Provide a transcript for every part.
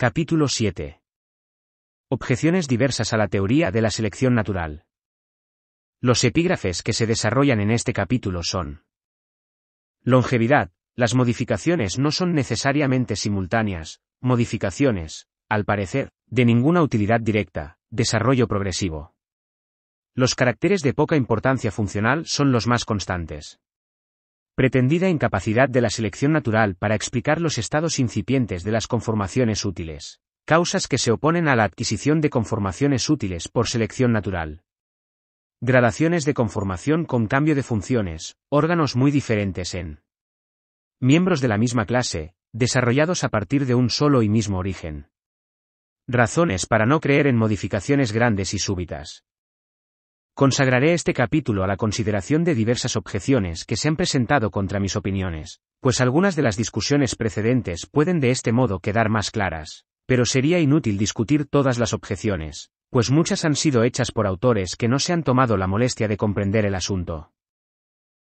Capítulo 7. Objeciones diversas a la teoría de la selección natural. Los epígrafes que se desarrollan en este capítulo son. Longevidad. Las modificaciones no son necesariamente simultáneas, modificaciones, al parecer, de ninguna utilidad directa, desarrollo progresivo. Los caracteres de poca importancia funcional son los más constantes pretendida incapacidad de la selección natural para explicar los estados incipientes de las conformaciones útiles, causas que se oponen a la adquisición de conformaciones útiles por selección natural. Gradaciones de conformación con cambio de funciones, órganos muy diferentes en miembros de la misma clase, desarrollados a partir de un solo y mismo origen. Razones para no creer en modificaciones grandes y súbitas. Consagraré este capítulo a la consideración de diversas objeciones que se han presentado contra mis opiniones, pues algunas de las discusiones precedentes pueden de este modo quedar más claras, pero sería inútil discutir todas las objeciones, pues muchas han sido hechas por autores que no se han tomado la molestia de comprender el asunto.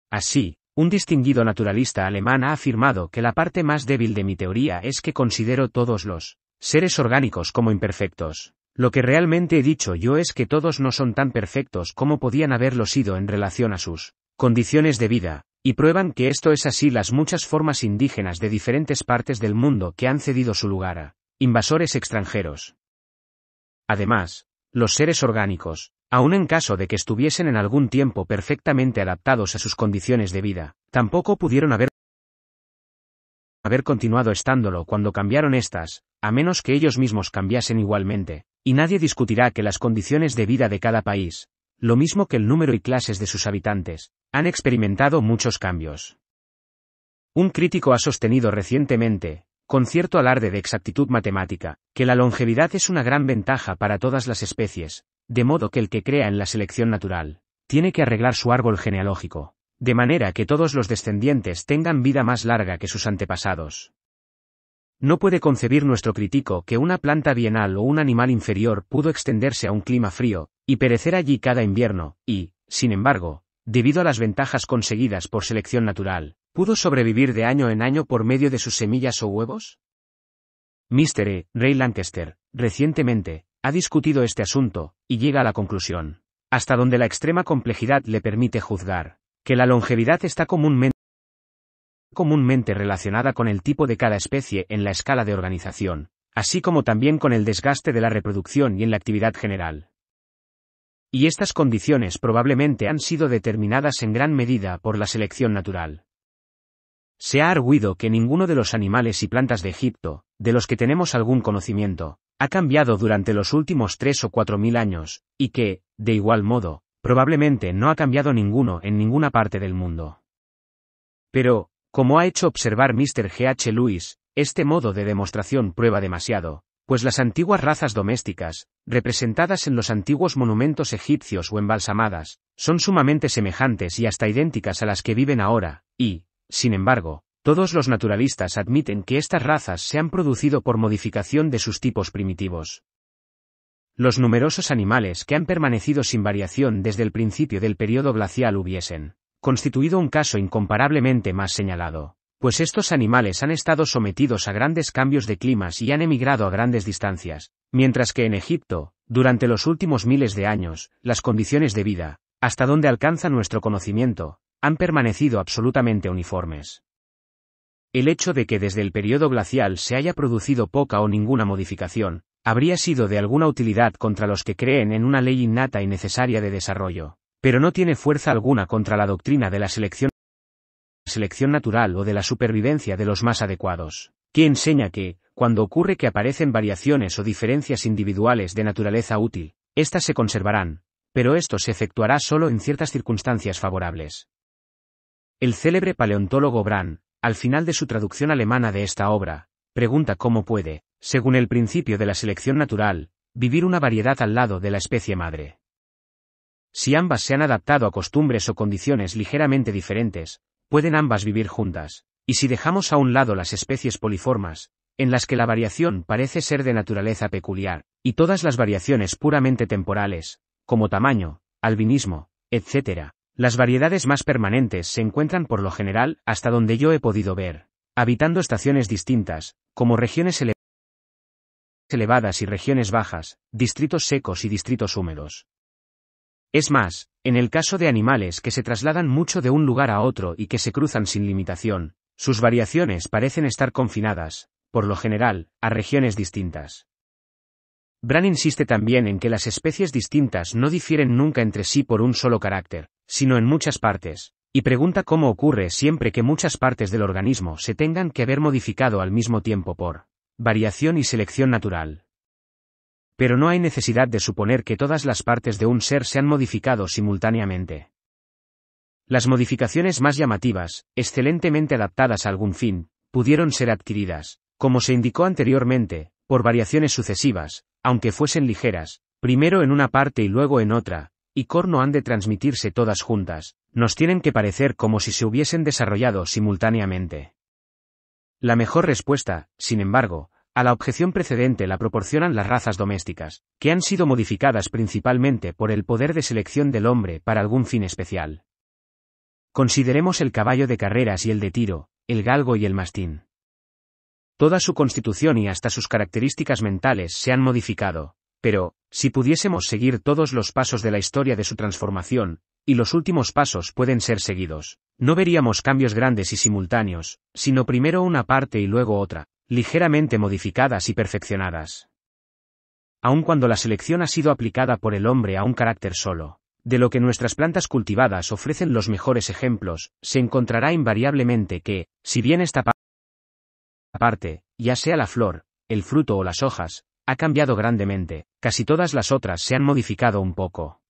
Así, un distinguido naturalista alemán ha afirmado que la parte más débil de mi teoría es que considero todos los seres orgánicos como imperfectos. Lo que realmente he dicho yo es que todos no son tan perfectos como podían haberlo sido en relación a sus condiciones de vida, y prueban que esto es así las muchas formas indígenas de diferentes partes del mundo que han cedido su lugar a invasores extranjeros. Además, los seres orgánicos, aun en caso de que estuviesen en algún tiempo perfectamente adaptados a sus condiciones de vida, tampoco pudieron haber, haber continuado estándolo cuando cambiaron estas, a menos que ellos mismos cambiasen igualmente, y nadie discutirá que las condiciones de vida de cada país, lo mismo que el número y clases de sus habitantes, han experimentado muchos cambios. Un crítico ha sostenido recientemente, con cierto alarde de exactitud matemática, que la longevidad es una gran ventaja para todas las especies, de modo que el que crea en la selección natural, tiene que arreglar su árbol genealógico, de manera que todos los descendientes tengan vida más larga que sus antepasados. No puede concebir nuestro crítico que una planta bienal o un animal inferior pudo extenderse a un clima frío, y perecer allí cada invierno, y, sin embargo, debido a las ventajas conseguidas por selección natural, pudo sobrevivir de año en año por medio de sus semillas o huevos? Mr. E. Ray Lancaster, recientemente, ha discutido este asunto, y llega a la conclusión, hasta donde la extrema complejidad le permite juzgar, que la longevidad está comúnmente comúnmente relacionada con el tipo de cada especie en la escala de organización, así como también con el desgaste de la reproducción y en la actividad general. Y estas condiciones probablemente han sido determinadas en gran medida por la selección natural. Se ha arguido que ninguno de los animales y plantas de Egipto, de los que tenemos algún conocimiento, ha cambiado durante los últimos tres o cuatro mil años, y que, de igual modo, probablemente no ha cambiado ninguno en ninguna parte del mundo. Pero, como ha hecho observar Mr. G. H. Lewis, este modo de demostración prueba demasiado, pues las antiguas razas domésticas, representadas en los antiguos monumentos egipcios o embalsamadas, son sumamente semejantes y hasta idénticas a las que viven ahora, y, sin embargo, todos los naturalistas admiten que estas razas se han producido por modificación de sus tipos primitivos. Los numerosos animales que han permanecido sin variación desde el principio del período glacial hubiesen constituido un caso incomparablemente más señalado, pues estos animales han estado sometidos a grandes cambios de climas y han emigrado a grandes distancias, mientras que en Egipto, durante los últimos miles de años, las condiciones de vida, hasta donde alcanza nuestro conocimiento, han permanecido absolutamente uniformes. El hecho de que desde el periodo glacial se haya producido poca o ninguna modificación, habría sido de alguna utilidad contra los que creen en una ley innata y necesaria de desarrollo pero no tiene fuerza alguna contra la doctrina de la selección, natural o de la supervivencia de los más adecuados, que enseña que, cuando ocurre que aparecen variaciones o diferencias individuales de naturaleza útil, éstas se conservarán, pero esto se efectuará solo en ciertas circunstancias favorables. El célebre paleontólogo Brand, al final de su traducción alemana de esta obra, pregunta cómo puede, según el principio de la selección natural, vivir una variedad al lado de la especie madre. Si ambas se han adaptado a costumbres o condiciones ligeramente diferentes, pueden ambas vivir juntas. Y si dejamos a un lado las especies poliformas, en las que la variación parece ser de naturaleza peculiar, y todas las variaciones puramente temporales, como tamaño, albinismo, etc., las variedades más permanentes se encuentran por lo general hasta donde yo he podido ver, habitando estaciones distintas, como regiones elevadas y regiones bajas, distritos secos y distritos húmedos. Es más, en el caso de animales que se trasladan mucho de un lugar a otro y que se cruzan sin limitación, sus variaciones parecen estar confinadas, por lo general, a regiones distintas. Bran insiste también en que las especies distintas no difieren nunca entre sí por un solo carácter, sino en muchas partes, y pregunta cómo ocurre siempre que muchas partes del organismo se tengan que haber modificado al mismo tiempo por variación y selección natural. Pero no hay necesidad de suponer que todas las partes de un ser se han modificado simultáneamente. Las modificaciones más llamativas, excelentemente adaptadas a algún fin, pudieron ser adquiridas, como se indicó anteriormente, por variaciones sucesivas, aunque fuesen ligeras, primero en una parte y luego en otra, y corno han de transmitirse todas juntas, nos tienen que parecer como si se hubiesen desarrollado simultáneamente. La mejor respuesta, sin embargo, a la objeción precedente la proporcionan las razas domésticas, que han sido modificadas principalmente por el poder de selección del hombre para algún fin especial. Consideremos el caballo de carreras y el de tiro, el galgo y el mastín. Toda su constitución y hasta sus características mentales se han modificado, pero, si pudiésemos seguir todos los pasos de la historia de su transformación, y los últimos pasos pueden ser seguidos, no veríamos cambios grandes y simultáneos, sino primero una parte y luego otra, ligeramente modificadas y perfeccionadas. Aun cuando la selección ha sido aplicada por el hombre a un carácter solo, de lo que nuestras plantas cultivadas ofrecen los mejores ejemplos, se encontrará invariablemente que, si bien esta parte, ya sea la flor, el fruto o las hojas, ha cambiado grandemente, casi todas las otras se han modificado un poco.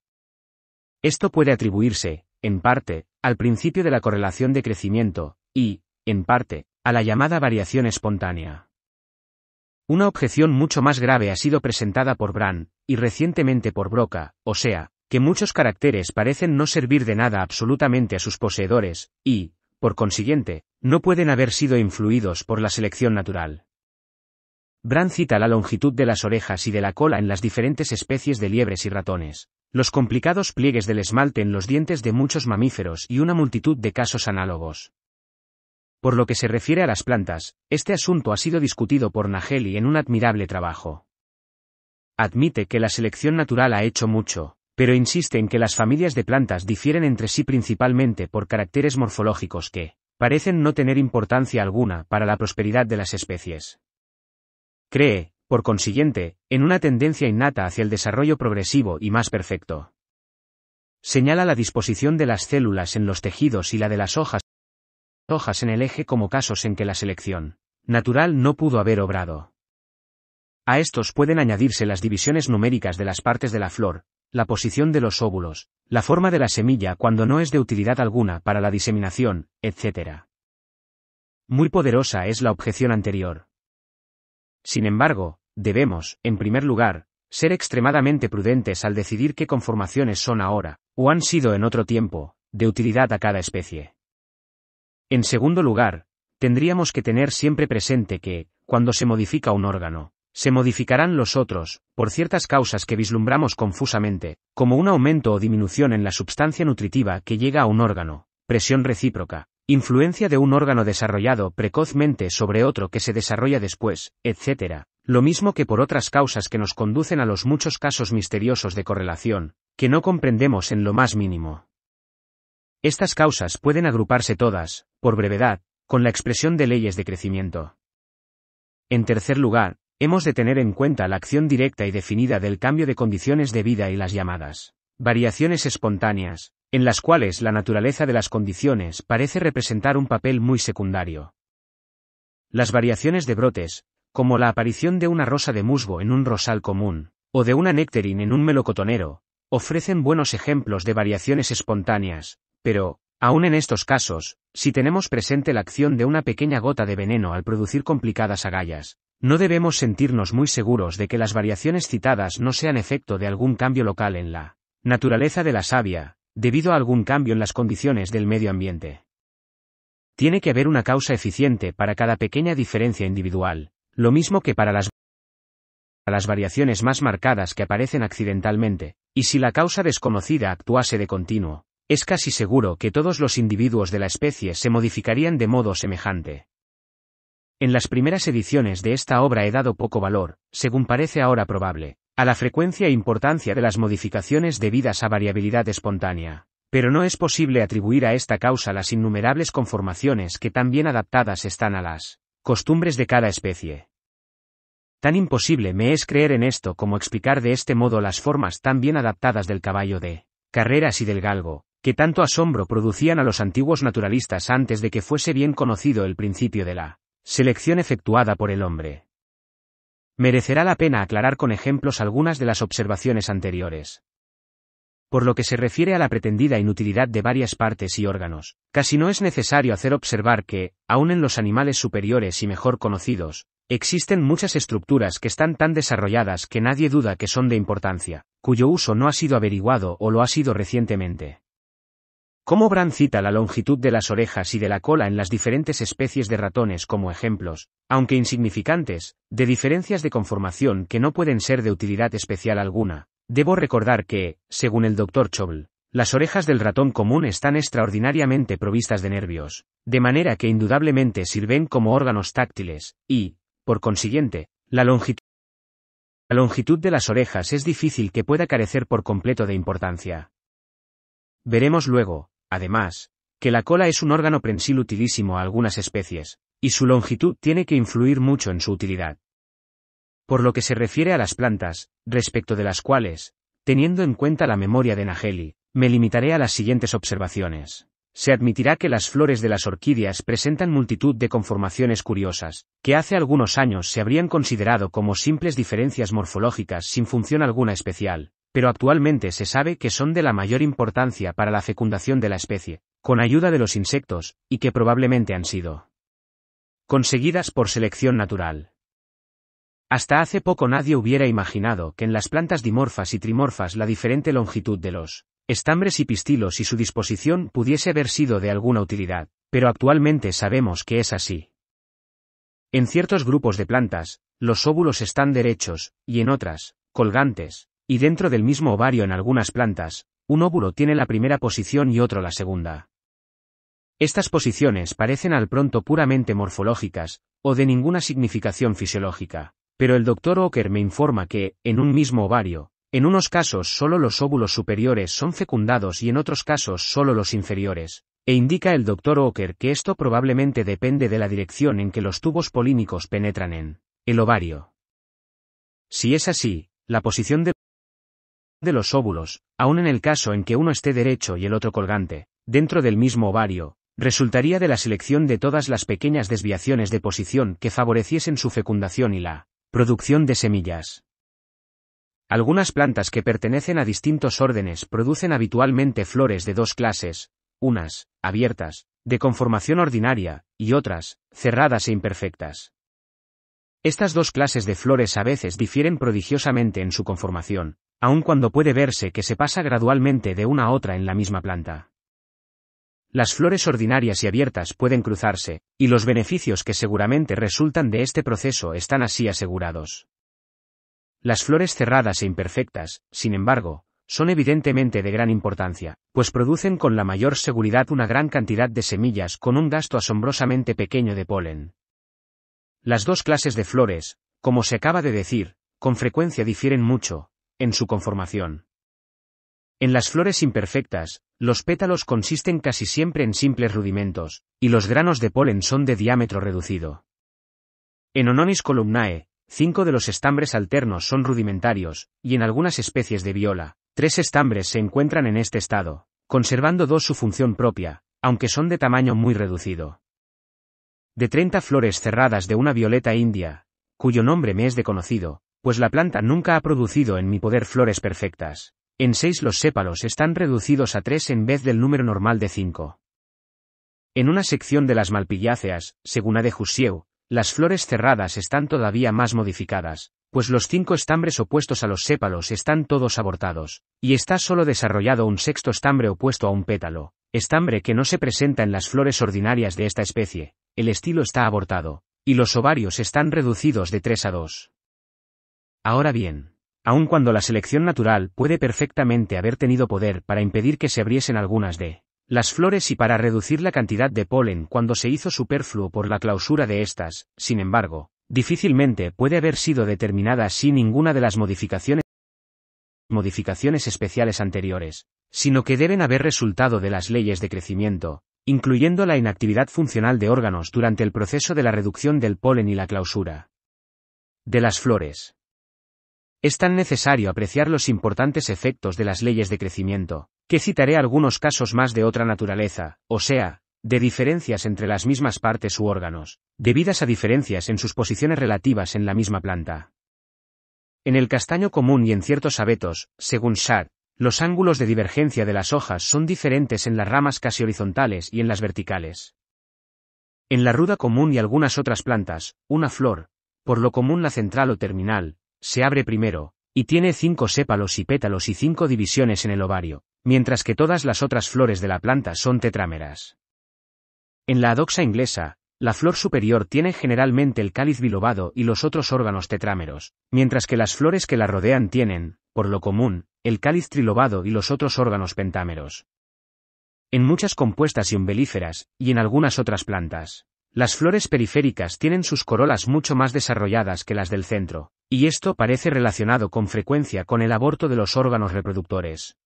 Esto puede atribuirse, en parte, al principio de la correlación de crecimiento, y, en parte, a la llamada variación espontánea. Una objeción mucho más grave ha sido presentada por Brand, y recientemente por Broca, o sea, que muchos caracteres parecen no servir de nada absolutamente a sus poseedores, y, por consiguiente, no pueden haber sido influidos por la selección natural. Brand cita la longitud de las orejas y de la cola en las diferentes especies de liebres y ratones, los complicados pliegues del esmalte en los dientes de muchos mamíferos y una multitud de casos análogos. Por lo que se refiere a las plantas, este asunto ha sido discutido por Nageli en un admirable trabajo. Admite que la selección natural ha hecho mucho, pero insiste en que las familias de plantas difieren entre sí principalmente por caracteres morfológicos que, parecen no tener importancia alguna para la prosperidad de las especies. Cree, por consiguiente, en una tendencia innata hacia el desarrollo progresivo y más perfecto. Señala la disposición de las células en los tejidos y la de las hojas hojas en el eje como casos en que la selección natural no pudo haber obrado. A estos pueden añadirse las divisiones numéricas de las partes de la flor, la posición de los óvulos, la forma de la semilla cuando no es de utilidad alguna para la diseminación, etc. Muy poderosa es la objeción anterior. Sin embargo, debemos, en primer lugar, ser extremadamente prudentes al decidir qué conformaciones son ahora, o han sido en otro tiempo, de utilidad a cada especie. En segundo lugar, tendríamos que tener siempre presente que, cuando se modifica un órgano, se modificarán los otros, por ciertas causas que vislumbramos confusamente, como un aumento o disminución en la sustancia nutritiva que llega a un órgano, presión recíproca, influencia de un órgano desarrollado precozmente sobre otro que se desarrolla después, etc., lo mismo que por otras causas que nos conducen a los muchos casos misteriosos de correlación, que no comprendemos en lo más mínimo. Estas causas pueden agruparse todas, por brevedad, con la expresión de leyes de crecimiento. En tercer lugar, hemos de tener en cuenta la acción directa y definida del cambio de condiciones de vida y las llamadas variaciones espontáneas, en las cuales la naturaleza de las condiciones parece representar un papel muy secundario. Las variaciones de brotes, como la aparición de una rosa de musgo en un rosal común, o de una néctarin en un melocotonero, ofrecen buenos ejemplos de variaciones espontáneas, pero, aún en estos casos, si tenemos presente la acción de una pequeña gota de veneno al producir complicadas agallas, no debemos sentirnos muy seguros de que las variaciones citadas no sean efecto de algún cambio local en la naturaleza de la savia, debido a algún cambio en las condiciones del medio ambiente. Tiene que haber una causa eficiente para cada pequeña diferencia individual, lo mismo que para las las variaciones más marcadas que aparecen accidentalmente, y si la causa desconocida actuase de continuo, es casi seguro que todos los individuos de la especie se modificarían de modo semejante. En las primeras ediciones de esta obra he dado poco valor, según parece ahora probable, a la frecuencia e importancia de las modificaciones debidas a variabilidad espontánea. Pero no es posible atribuir a esta causa las innumerables conformaciones que tan bien adaptadas están a las costumbres de cada especie. Tan imposible me es creer en esto como explicar de este modo las formas tan bien adaptadas del caballo de carreras y del galgo, que tanto asombro producían a los antiguos naturalistas antes de que fuese bien conocido el principio de la selección efectuada por el hombre. Merecerá la pena aclarar con ejemplos algunas de las observaciones anteriores. Por lo que se refiere a la pretendida inutilidad de varias partes y órganos, casi no es necesario hacer observar que, aun en los animales superiores y mejor conocidos, existen muchas estructuras que están tan desarrolladas que nadie duda que son de importancia, cuyo uso no ha sido averiguado o lo ha sido recientemente. Como Brand cita la longitud de las orejas y de la cola en las diferentes especies de ratones como ejemplos, aunque insignificantes, de diferencias de conformación que no pueden ser de utilidad especial alguna, debo recordar que, según el Dr. Chobl, las orejas del ratón común están extraordinariamente provistas de nervios, de manera que indudablemente sirven como órganos táctiles, y, por consiguiente, la longitud la longitud de las orejas es difícil que pueda carecer por completo de importancia. Veremos luego, Además, que la cola es un órgano prensil utilísimo a algunas especies, y su longitud tiene que influir mucho en su utilidad. Por lo que se refiere a las plantas, respecto de las cuales, teniendo en cuenta la memoria de Nageli, me limitaré a las siguientes observaciones. Se admitirá que las flores de las orquídeas presentan multitud de conformaciones curiosas, que hace algunos años se habrían considerado como simples diferencias morfológicas sin función alguna especial, pero actualmente se sabe que son de la mayor importancia para la fecundación de la especie, con ayuda de los insectos, y que probablemente han sido conseguidas por selección natural. Hasta hace poco nadie hubiera imaginado que en las plantas dimorfas y trimorfas la diferente longitud de los estambres y pistilos y su disposición pudiese haber sido de alguna utilidad, pero actualmente sabemos que es así. En ciertos grupos de plantas, los óvulos están derechos, y en otras, colgantes, y dentro del mismo ovario en algunas plantas, un óvulo tiene la primera posición y otro la segunda. Estas posiciones parecen al pronto puramente morfológicas, o de ninguna significación fisiológica, pero el doctor Ocker me informa que, en un mismo ovario, en unos casos solo los óvulos superiores son fecundados y en otros casos solo los inferiores, e indica el doctor Ocker que esto probablemente depende de la dirección en que los tubos polínicos penetran en el ovario. Si es así, la posición de de los óvulos, aun en el caso en que uno esté derecho y el otro colgante, dentro del mismo ovario, resultaría de la selección de todas las pequeñas desviaciones de posición que favoreciesen su fecundación y la producción de semillas. Algunas plantas que pertenecen a distintos órdenes producen habitualmente flores de dos clases, unas, abiertas, de conformación ordinaria, y otras, cerradas e imperfectas. Estas dos clases de flores a veces difieren prodigiosamente en su conformación, aun cuando puede verse que se pasa gradualmente de una a otra en la misma planta. Las flores ordinarias y abiertas pueden cruzarse, y los beneficios que seguramente resultan de este proceso están así asegurados. Las flores cerradas e imperfectas, sin embargo, son evidentemente de gran importancia, pues producen con la mayor seguridad una gran cantidad de semillas con un gasto asombrosamente pequeño de polen. Las dos clases de flores, como se acaba de decir, con frecuencia difieren mucho, en su conformación. En las flores imperfectas, los pétalos consisten casi siempre en simples rudimentos, y los granos de polen son de diámetro reducido. En Ononis columnae, cinco de los estambres alternos son rudimentarios, y en algunas especies de viola, tres estambres se encuentran en este estado, conservando dos su función propia, aunque son de tamaño muy reducido. De 30 flores cerradas de una violeta india, cuyo nombre me es conocido, pues la planta nunca ha producido en mi poder flores perfectas. En seis los sépalos están reducidos a tres en vez del número normal de cinco. En una sección de las malpilláceas, según A. de las flores cerradas están todavía más modificadas, pues los cinco estambres opuestos a los sépalos están todos abortados, y está solo desarrollado un sexto estambre opuesto a un pétalo, estambre que no se presenta en las flores ordinarias de esta especie, el estilo está abortado, y los ovarios están reducidos de tres a dos. Ahora bien, aun cuando la selección natural puede perfectamente haber tenido poder para impedir que se abriesen algunas de las flores y para reducir la cantidad de polen cuando se hizo superfluo por la clausura de estas, sin embargo, difícilmente puede haber sido determinada sin ninguna de las modificaciones modificaciones especiales anteriores, sino que deben haber resultado de las leyes de crecimiento, incluyendo la inactividad funcional de órganos durante el proceso de la reducción del polen y la clausura de las flores. Es tan necesario apreciar los importantes efectos de las leyes de crecimiento, que citaré algunos casos más de otra naturaleza, o sea, de diferencias entre las mismas partes u órganos, debidas a diferencias en sus posiciones relativas en la misma planta. En el castaño común y en ciertos abetos, según Shad, los ángulos de divergencia de las hojas son diferentes en las ramas casi horizontales y en las verticales. En la ruda común y algunas otras plantas, una flor, por lo común la central o terminal, se abre primero, y tiene cinco sépalos y pétalos y cinco divisiones en el ovario, mientras que todas las otras flores de la planta son tetrámeras. En la adoxa inglesa, la flor superior tiene generalmente el cáliz bilobado y los otros órganos tetrámeros, mientras que las flores que la rodean tienen, por lo común, el cáliz trilobado y los otros órganos pentámeros. En muchas compuestas y umbelíferas, y en algunas otras plantas, las flores periféricas tienen sus corolas mucho más desarrolladas que las del centro, y esto parece relacionado con frecuencia con el aborto de los órganos reproductores.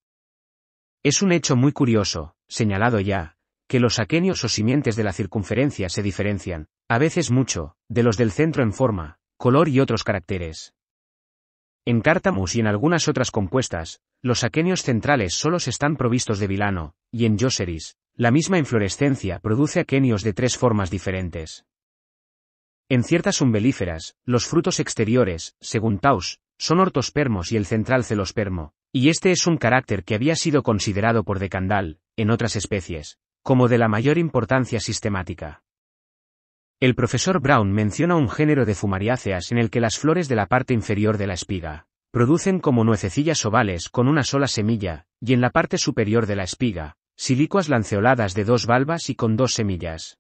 Es un hecho muy curioso, señalado ya, que los aquenios o simientes de la circunferencia se diferencian, a veces mucho, de los del centro en forma, color y otros caracteres. En Cártamus y en algunas otras compuestas, los aquenios centrales se están provistos de vilano, y en Yoseris, la misma inflorescencia produce aquenios de tres formas diferentes. En ciertas umbelíferas, los frutos exteriores, según Tauss, son ortospermos y el central celospermo, y este es un carácter que había sido considerado por Decandal, en otras especies, como de la mayor importancia sistemática. El profesor Brown menciona un género de fumariáceas en el que las flores de la parte inferior de la espiga producen como nuececillas ovales con una sola semilla, y en la parte superior de la espiga, silicuas lanceoladas de dos valvas y con dos semillas.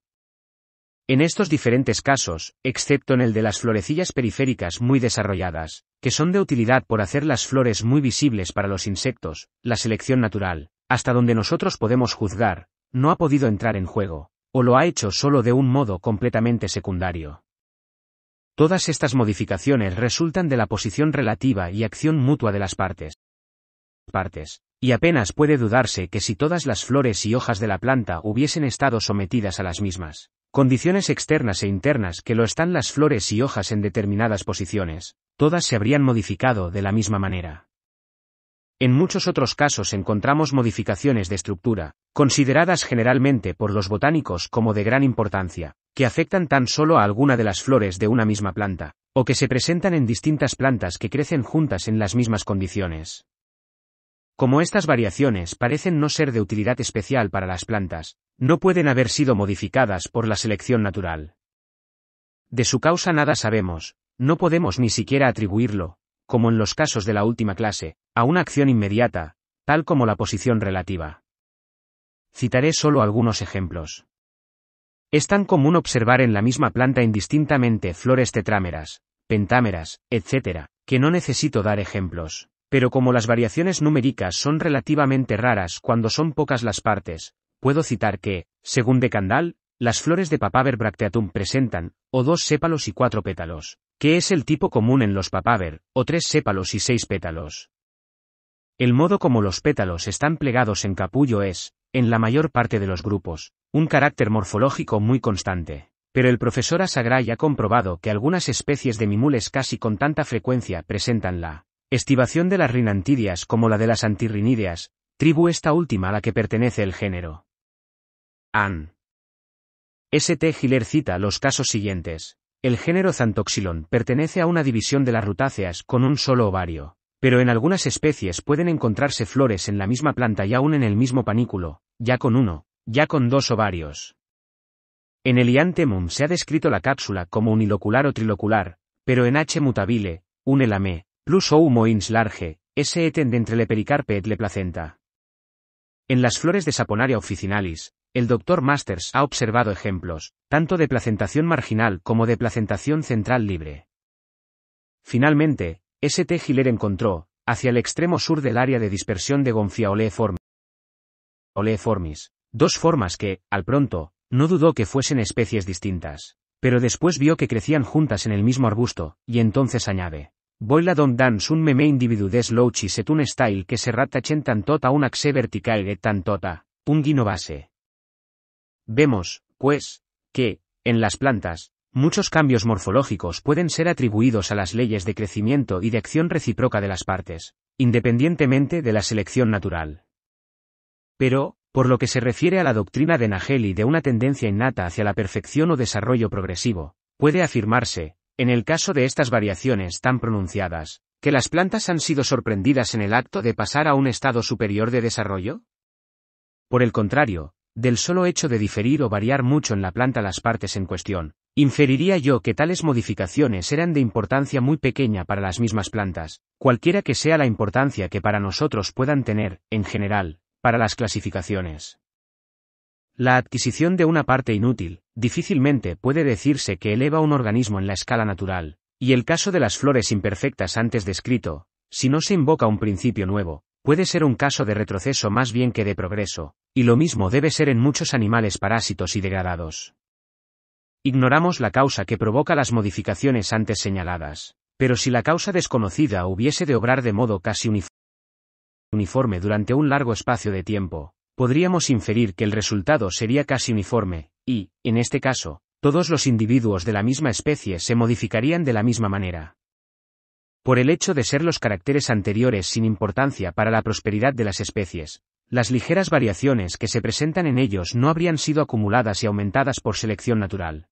En estos diferentes casos, excepto en el de las florecillas periféricas muy desarrolladas, que son de utilidad por hacer las flores muy visibles para los insectos, la selección natural, hasta donde nosotros podemos juzgar, no ha podido entrar en juego, o lo ha hecho solo de un modo completamente secundario. Todas estas modificaciones resultan de la posición relativa y acción mutua de las partes. partes y apenas puede dudarse que si todas las flores y hojas de la planta hubiesen estado sometidas a las mismas condiciones externas e internas que lo están las flores y hojas en determinadas posiciones, todas se habrían modificado de la misma manera. En muchos otros casos encontramos modificaciones de estructura, consideradas generalmente por los botánicos como de gran importancia, que afectan tan solo a alguna de las flores de una misma planta, o que se presentan en distintas plantas que crecen juntas en las mismas condiciones. Como estas variaciones parecen no ser de utilidad especial para las plantas, no pueden haber sido modificadas por la selección natural. De su causa nada sabemos, no podemos ni siquiera atribuirlo, como en los casos de la última clase, a una acción inmediata, tal como la posición relativa. Citaré solo algunos ejemplos. Es tan común observar en la misma planta indistintamente flores tetrámeras, pentámeras, etc., que no necesito dar ejemplos. Pero como las variaciones numéricas son relativamente raras cuando son pocas las partes, puedo citar que, según Decandal, las flores de Papaver bracteatum presentan, o dos sépalos y cuatro pétalos, que es el tipo común en los Papaver, o tres sépalos y seis pétalos. El modo como los pétalos están plegados en capullo es, en la mayor parte de los grupos, un carácter morfológico muy constante. Pero el profesor Asagray ha comprobado que algunas especies de mimules casi con tanta frecuencia presentan la Estivación de las rinantidias como la de las antirrinídeas, tribu esta última a la que pertenece el género. An. St. Giller cita los casos siguientes. El género Zantoxilon pertenece a una división de las rutáceas con un solo ovario, pero en algunas especies pueden encontrarse flores en la misma planta y aún en el mismo panículo, ya con uno, ya con dos ovarios. En Iantemum se ha descrito la cápsula como unilocular o trilocular, pero en H. mutabile, un Plus ou moins large, se e entre le pericarpe et le placenta. En las flores de Saponaria officinalis, el Dr. Masters ha observado ejemplos, tanto de placentación marginal como de placentación central libre. Finalmente, St. Giller encontró, hacia el extremo sur del área de dispersión de Gonfia oleiformis, dos formas que, al pronto, no dudó que fuesen especies distintas, pero después vio que crecían juntas en el mismo arbusto, y entonces añade. Voila don dans un meme individu des et un style que se ratachent tot a un axe vertical et tanto tota, un guino base. Vemos, pues, que, en las plantas, muchos cambios morfológicos pueden ser atribuidos a las leyes de crecimiento y de acción recíproca de las partes, independientemente de la selección natural. Pero, por lo que se refiere a la doctrina de Nageli de una tendencia innata hacia la perfección o desarrollo progresivo, puede afirmarse, en el caso de estas variaciones tan pronunciadas, ¿que las plantas han sido sorprendidas en el acto de pasar a un estado superior de desarrollo? Por el contrario, del solo hecho de diferir o variar mucho en la planta las partes en cuestión, inferiría yo que tales modificaciones eran de importancia muy pequeña para las mismas plantas, cualquiera que sea la importancia que para nosotros puedan tener, en general, para las clasificaciones. La adquisición de una parte inútil, difícilmente puede decirse que eleva un organismo en la escala natural, y el caso de las flores imperfectas antes descrito, si no se invoca un principio nuevo, puede ser un caso de retroceso más bien que de progreso, y lo mismo debe ser en muchos animales parásitos y degradados. Ignoramos la causa que provoca las modificaciones antes señaladas, pero si la causa desconocida hubiese de obrar de modo casi uniforme durante un largo espacio de tiempo, podríamos inferir que el resultado sería casi uniforme, y, en este caso, todos los individuos de la misma especie se modificarían de la misma manera. Por el hecho de ser los caracteres anteriores sin importancia para la prosperidad de las especies, las ligeras variaciones que se presentan en ellos no habrían sido acumuladas y aumentadas por selección natural.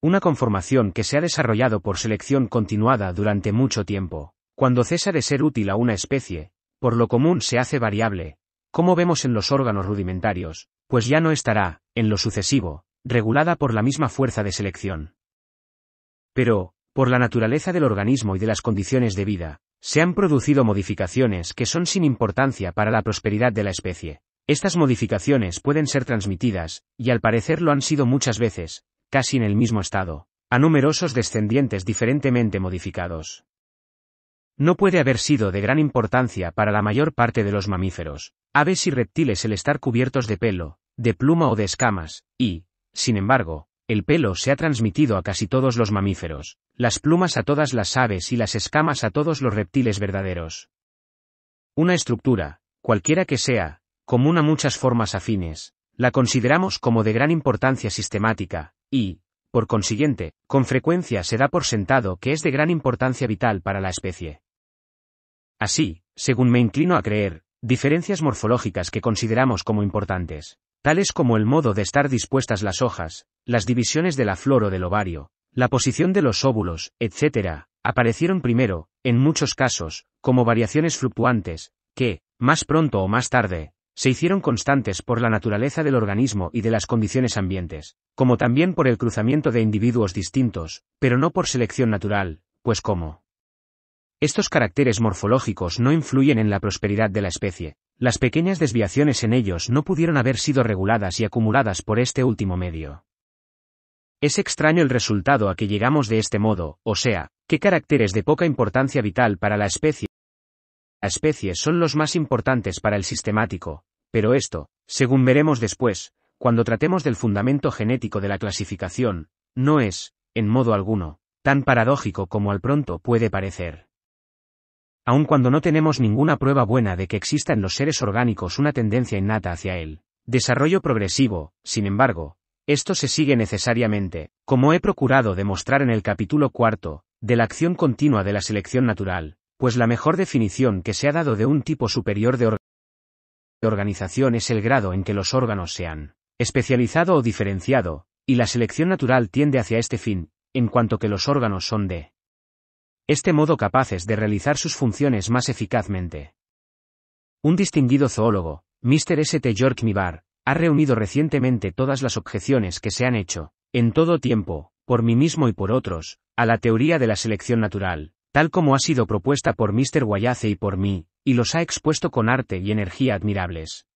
Una conformación que se ha desarrollado por selección continuada durante mucho tiempo, cuando cesa de ser útil a una especie, por lo común se hace variable, como vemos en los órganos rudimentarios, pues ya no estará, en lo sucesivo, regulada por la misma fuerza de selección. Pero, por la naturaleza del organismo y de las condiciones de vida, se han producido modificaciones que son sin importancia para la prosperidad de la especie. Estas modificaciones pueden ser transmitidas, y al parecer lo han sido muchas veces, casi en el mismo estado, a numerosos descendientes diferentemente modificados. No puede haber sido de gran importancia para la mayor parte de los mamíferos, Aves y reptiles el estar cubiertos de pelo, de pluma o de escamas, y, sin embargo, el pelo se ha transmitido a casi todos los mamíferos, las plumas a todas las aves y las escamas a todos los reptiles verdaderos. Una estructura, cualquiera que sea, común a muchas formas afines, la consideramos como de gran importancia sistemática, y, por consiguiente, con frecuencia se da por sentado que es de gran importancia vital para la especie. Así, según me inclino a creer, Diferencias morfológicas que consideramos como importantes, tales como el modo de estar dispuestas las hojas, las divisiones de la flor o del ovario, la posición de los óvulos, etc., aparecieron primero, en muchos casos, como variaciones fluctuantes, que, más pronto o más tarde, se hicieron constantes por la naturaleza del organismo y de las condiciones ambientes, como también por el cruzamiento de individuos distintos, pero no por selección natural, pues como estos caracteres morfológicos no influyen en la prosperidad de la especie. Las pequeñas desviaciones en ellos no pudieron haber sido reguladas y acumuladas por este último medio. Es extraño el resultado a que llegamos de este modo, o sea, qué caracteres de poca importancia vital para la especie. La son los más importantes para el sistemático, pero esto, según veremos después, cuando tratemos del fundamento genético de la clasificación, no es, en modo alguno, tan paradójico como al pronto puede parecer. Aun cuando no tenemos ninguna prueba buena de que exista en los seres orgánicos una tendencia innata hacia el desarrollo progresivo, sin embargo, esto se sigue necesariamente, como he procurado demostrar en el capítulo cuarto, de la acción continua de la selección natural, pues la mejor definición que se ha dado de un tipo superior de, organización es el grado en que los órganos sean especializado o diferenciado, y la selección natural tiende hacia este fin, en cuanto que los órganos son de este modo capaces de realizar sus funciones más eficazmente. Un distinguido zoólogo, Mr. T. York Mibar, ha reunido recientemente todas las objeciones que se han hecho, en todo tiempo, por mí mismo y por otros, a la teoría de la selección natural, tal como ha sido propuesta por Mr. Guayace y por mí, y los ha expuesto con arte y energía admirables.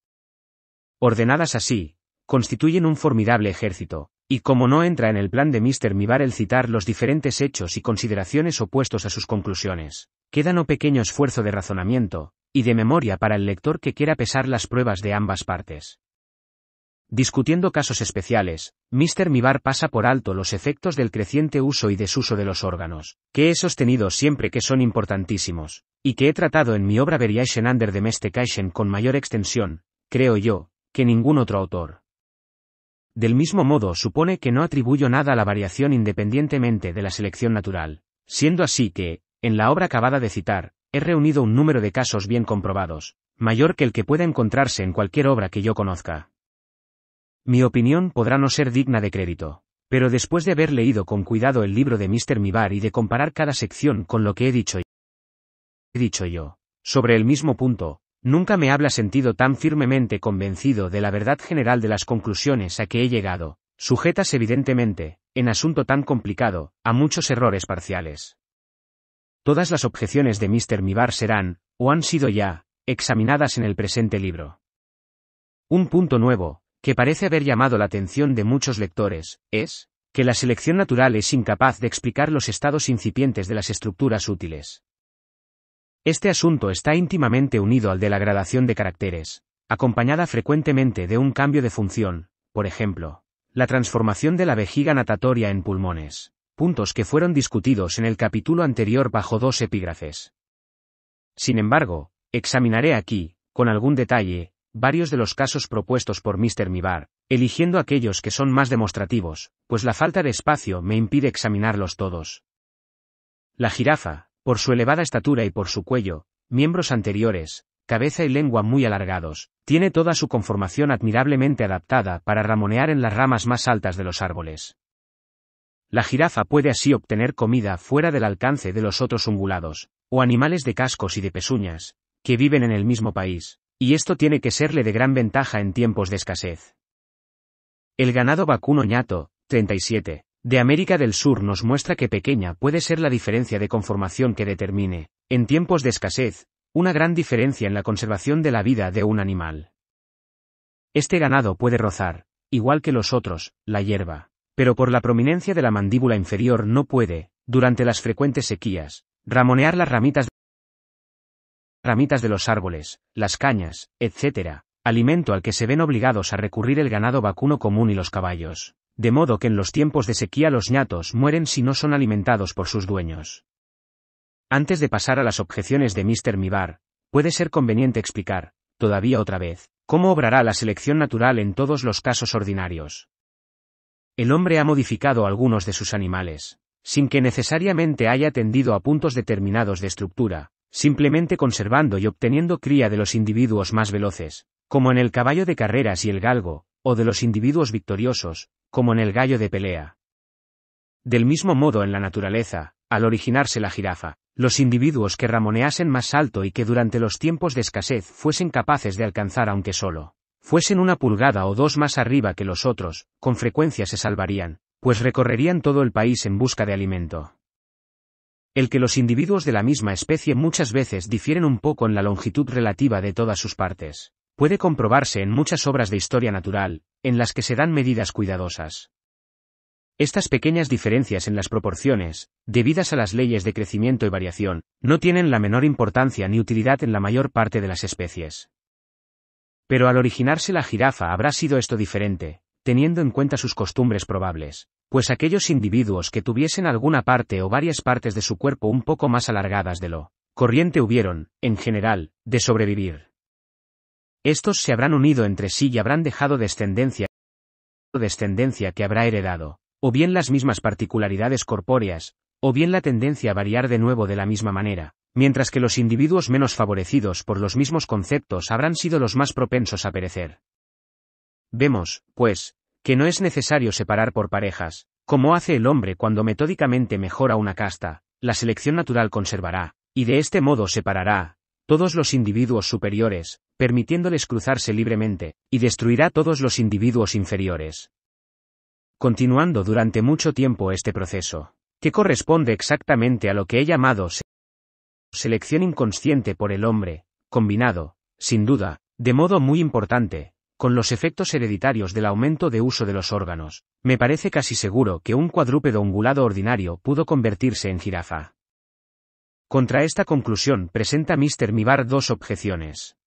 Ordenadas así, constituyen un formidable ejército, y como no entra en el plan de Mr. Mibar el citar los diferentes hechos y consideraciones opuestos a sus conclusiones, queda no pequeño esfuerzo de razonamiento, y de memoria para el lector que quiera pesar las pruebas de ambas partes. Discutiendo casos especiales, Mr. Mibar pasa por alto los efectos del creciente uso y desuso de los órganos, que he sostenido siempre que son importantísimos, y que he tratado en mi obra Variation under Domestication con mayor extensión, creo yo, que ningún otro autor. Del mismo modo supone que no atribuyo nada a la variación independientemente de la selección natural, siendo así que, en la obra acabada de citar, he reunido un número de casos bien comprobados, mayor que el que pueda encontrarse en cualquier obra que yo conozca. Mi opinión podrá no ser digna de crédito, pero después de haber leído con cuidado el libro de Mr. Mibar y de comparar cada sección con lo que he dicho, yo sobre el mismo punto, Nunca me habla sentido tan firmemente convencido de la verdad general de las conclusiones a que he llegado, sujetas evidentemente, en asunto tan complicado, a muchos errores parciales. Todas las objeciones de Mr. Mibar serán, o han sido ya, examinadas en el presente libro. Un punto nuevo, que parece haber llamado la atención de muchos lectores, es, que la selección natural es incapaz de explicar los estados incipientes de las estructuras útiles. Este asunto está íntimamente unido al de la gradación de caracteres, acompañada frecuentemente de un cambio de función, por ejemplo, la transformación de la vejiga natatoria en pulmones, puntos que fueron discutidos en el capítulo anterior bajo dos epígrafes. Sin embargo, examinaré aquí, con algún detalle, varios de los casos propuestos por Mr. Mibar, eligiendo aquellos que son más demostrativos, pues la falta de espacio me impide examinarlos todos. La jirafa, por su elevada estatura y por su cuello, miembros anteriores, cabeza y lengua muy alargados, tiene toda su conformación admirablemente adaptada para ramonear en las ramas más altas de los árboles. La jirafa puede así obtener comida fuera del alcance de los otros ungulados, o animales de cascos y de pezuñas, que viven en el mismo país, y esto tiene que serle de gran ventaja en tiempos de escasez. El ganado vacuno ñato, 37, de América del Sur nos muestra que pequeña puede ser la diferencia de conformación que determine, en tiempos de escasez, una gran diferencia en la conservación de la vida de un animal. Este ganado puede rozar, igual que los otros, la hierba, pero por la prominencia de la mandíbula inferior no puede, durante las frecuentes sequías, ramonear las ramitas ramitas de los árboles, las cañas, etc., alimento al que se ven obligados a recurrir el ganado vacuno común y los caballos de modo que en los tiempos de sequía los ñatos mueren si no son alimentados por sus dueños. Antes de pasar a las objeciones de Mr. Mibar, puede ser conveniente explicar, todavía otra vez, cómo obrará la selección natural en todos los casos ordinarios. El hombre ha modificado algunos de sus animales, sin que necesariamente haya atendido a puntos determinados de estructura, simplemente conservando y obteniendo cría de los individuos más veloces, como en el caballo de carreras y el galgo, o de los individuos victoriosos, como en el gallo de pelea. Del mismo modo en la naturaleza, al originarse la jirafa, los individuos que ramoneasen más alto y que durante los tiempos de escasez fuesen capaces de alcanzar aunque solo fuesen una pulgada o dos más arriba que los otros, con frecuencia se salvarían, pues recorrerían todo el país en busca de alimento. El que los individuos de la misma especie muchas veces difieren un poco en la longitud relativa de todas sus partes, puede comprobarse en muchas obras de historia natural, en las que se dan medidas cuidadosas. Estas pequeñas diferencias en las proporciones, debidas a las leyes de crecimiento y variación, no tienen la menor importancia ni utilidad en la mayor parte de las especies. Pero al originarse la jirafa habrá sido esto diferente, teniendo en cuenta sus costumbres probables, pues aquellos individuos que tuviesen alguna parte o varias partes de su cuerpo un poco más alargadas de lo corriente hubieron, en general, de sobrevivir. Estos se habrán unido entre sí y habrán dejado descendencia, descendencia que habrá heredado, o bien las mismas particularidades corpóreas, o bien la tendencia a variar de nuevo de la misma manera, mientras que los individuos menos favorecidos por los mismos conceptos habrán sido los más propensos a perecer. Vemos, pues, que no es necesario separar por parejas, como hace el hombre cuando metódicamente mejora una casta, la selección natural conservará, y de este modo separará, todos los individuos superiores, permitiéndoles cruzarse libremente, y destruirá todos los individuos inferiores. Continuando durante mucho tiempo este proceso, que corresponde exactamente a lo que he llamado selección inconsciente por el hombre, combinado, sin duda, de modo muy importante, con los efectos hereditarios del aumento de uso de los órganos, me parece casi seguro que un cuadrúpedo ungulado ordinario pudo convertirse en jirafa. Contra esta conclusión presenta Mr. Mibar dos objeciones.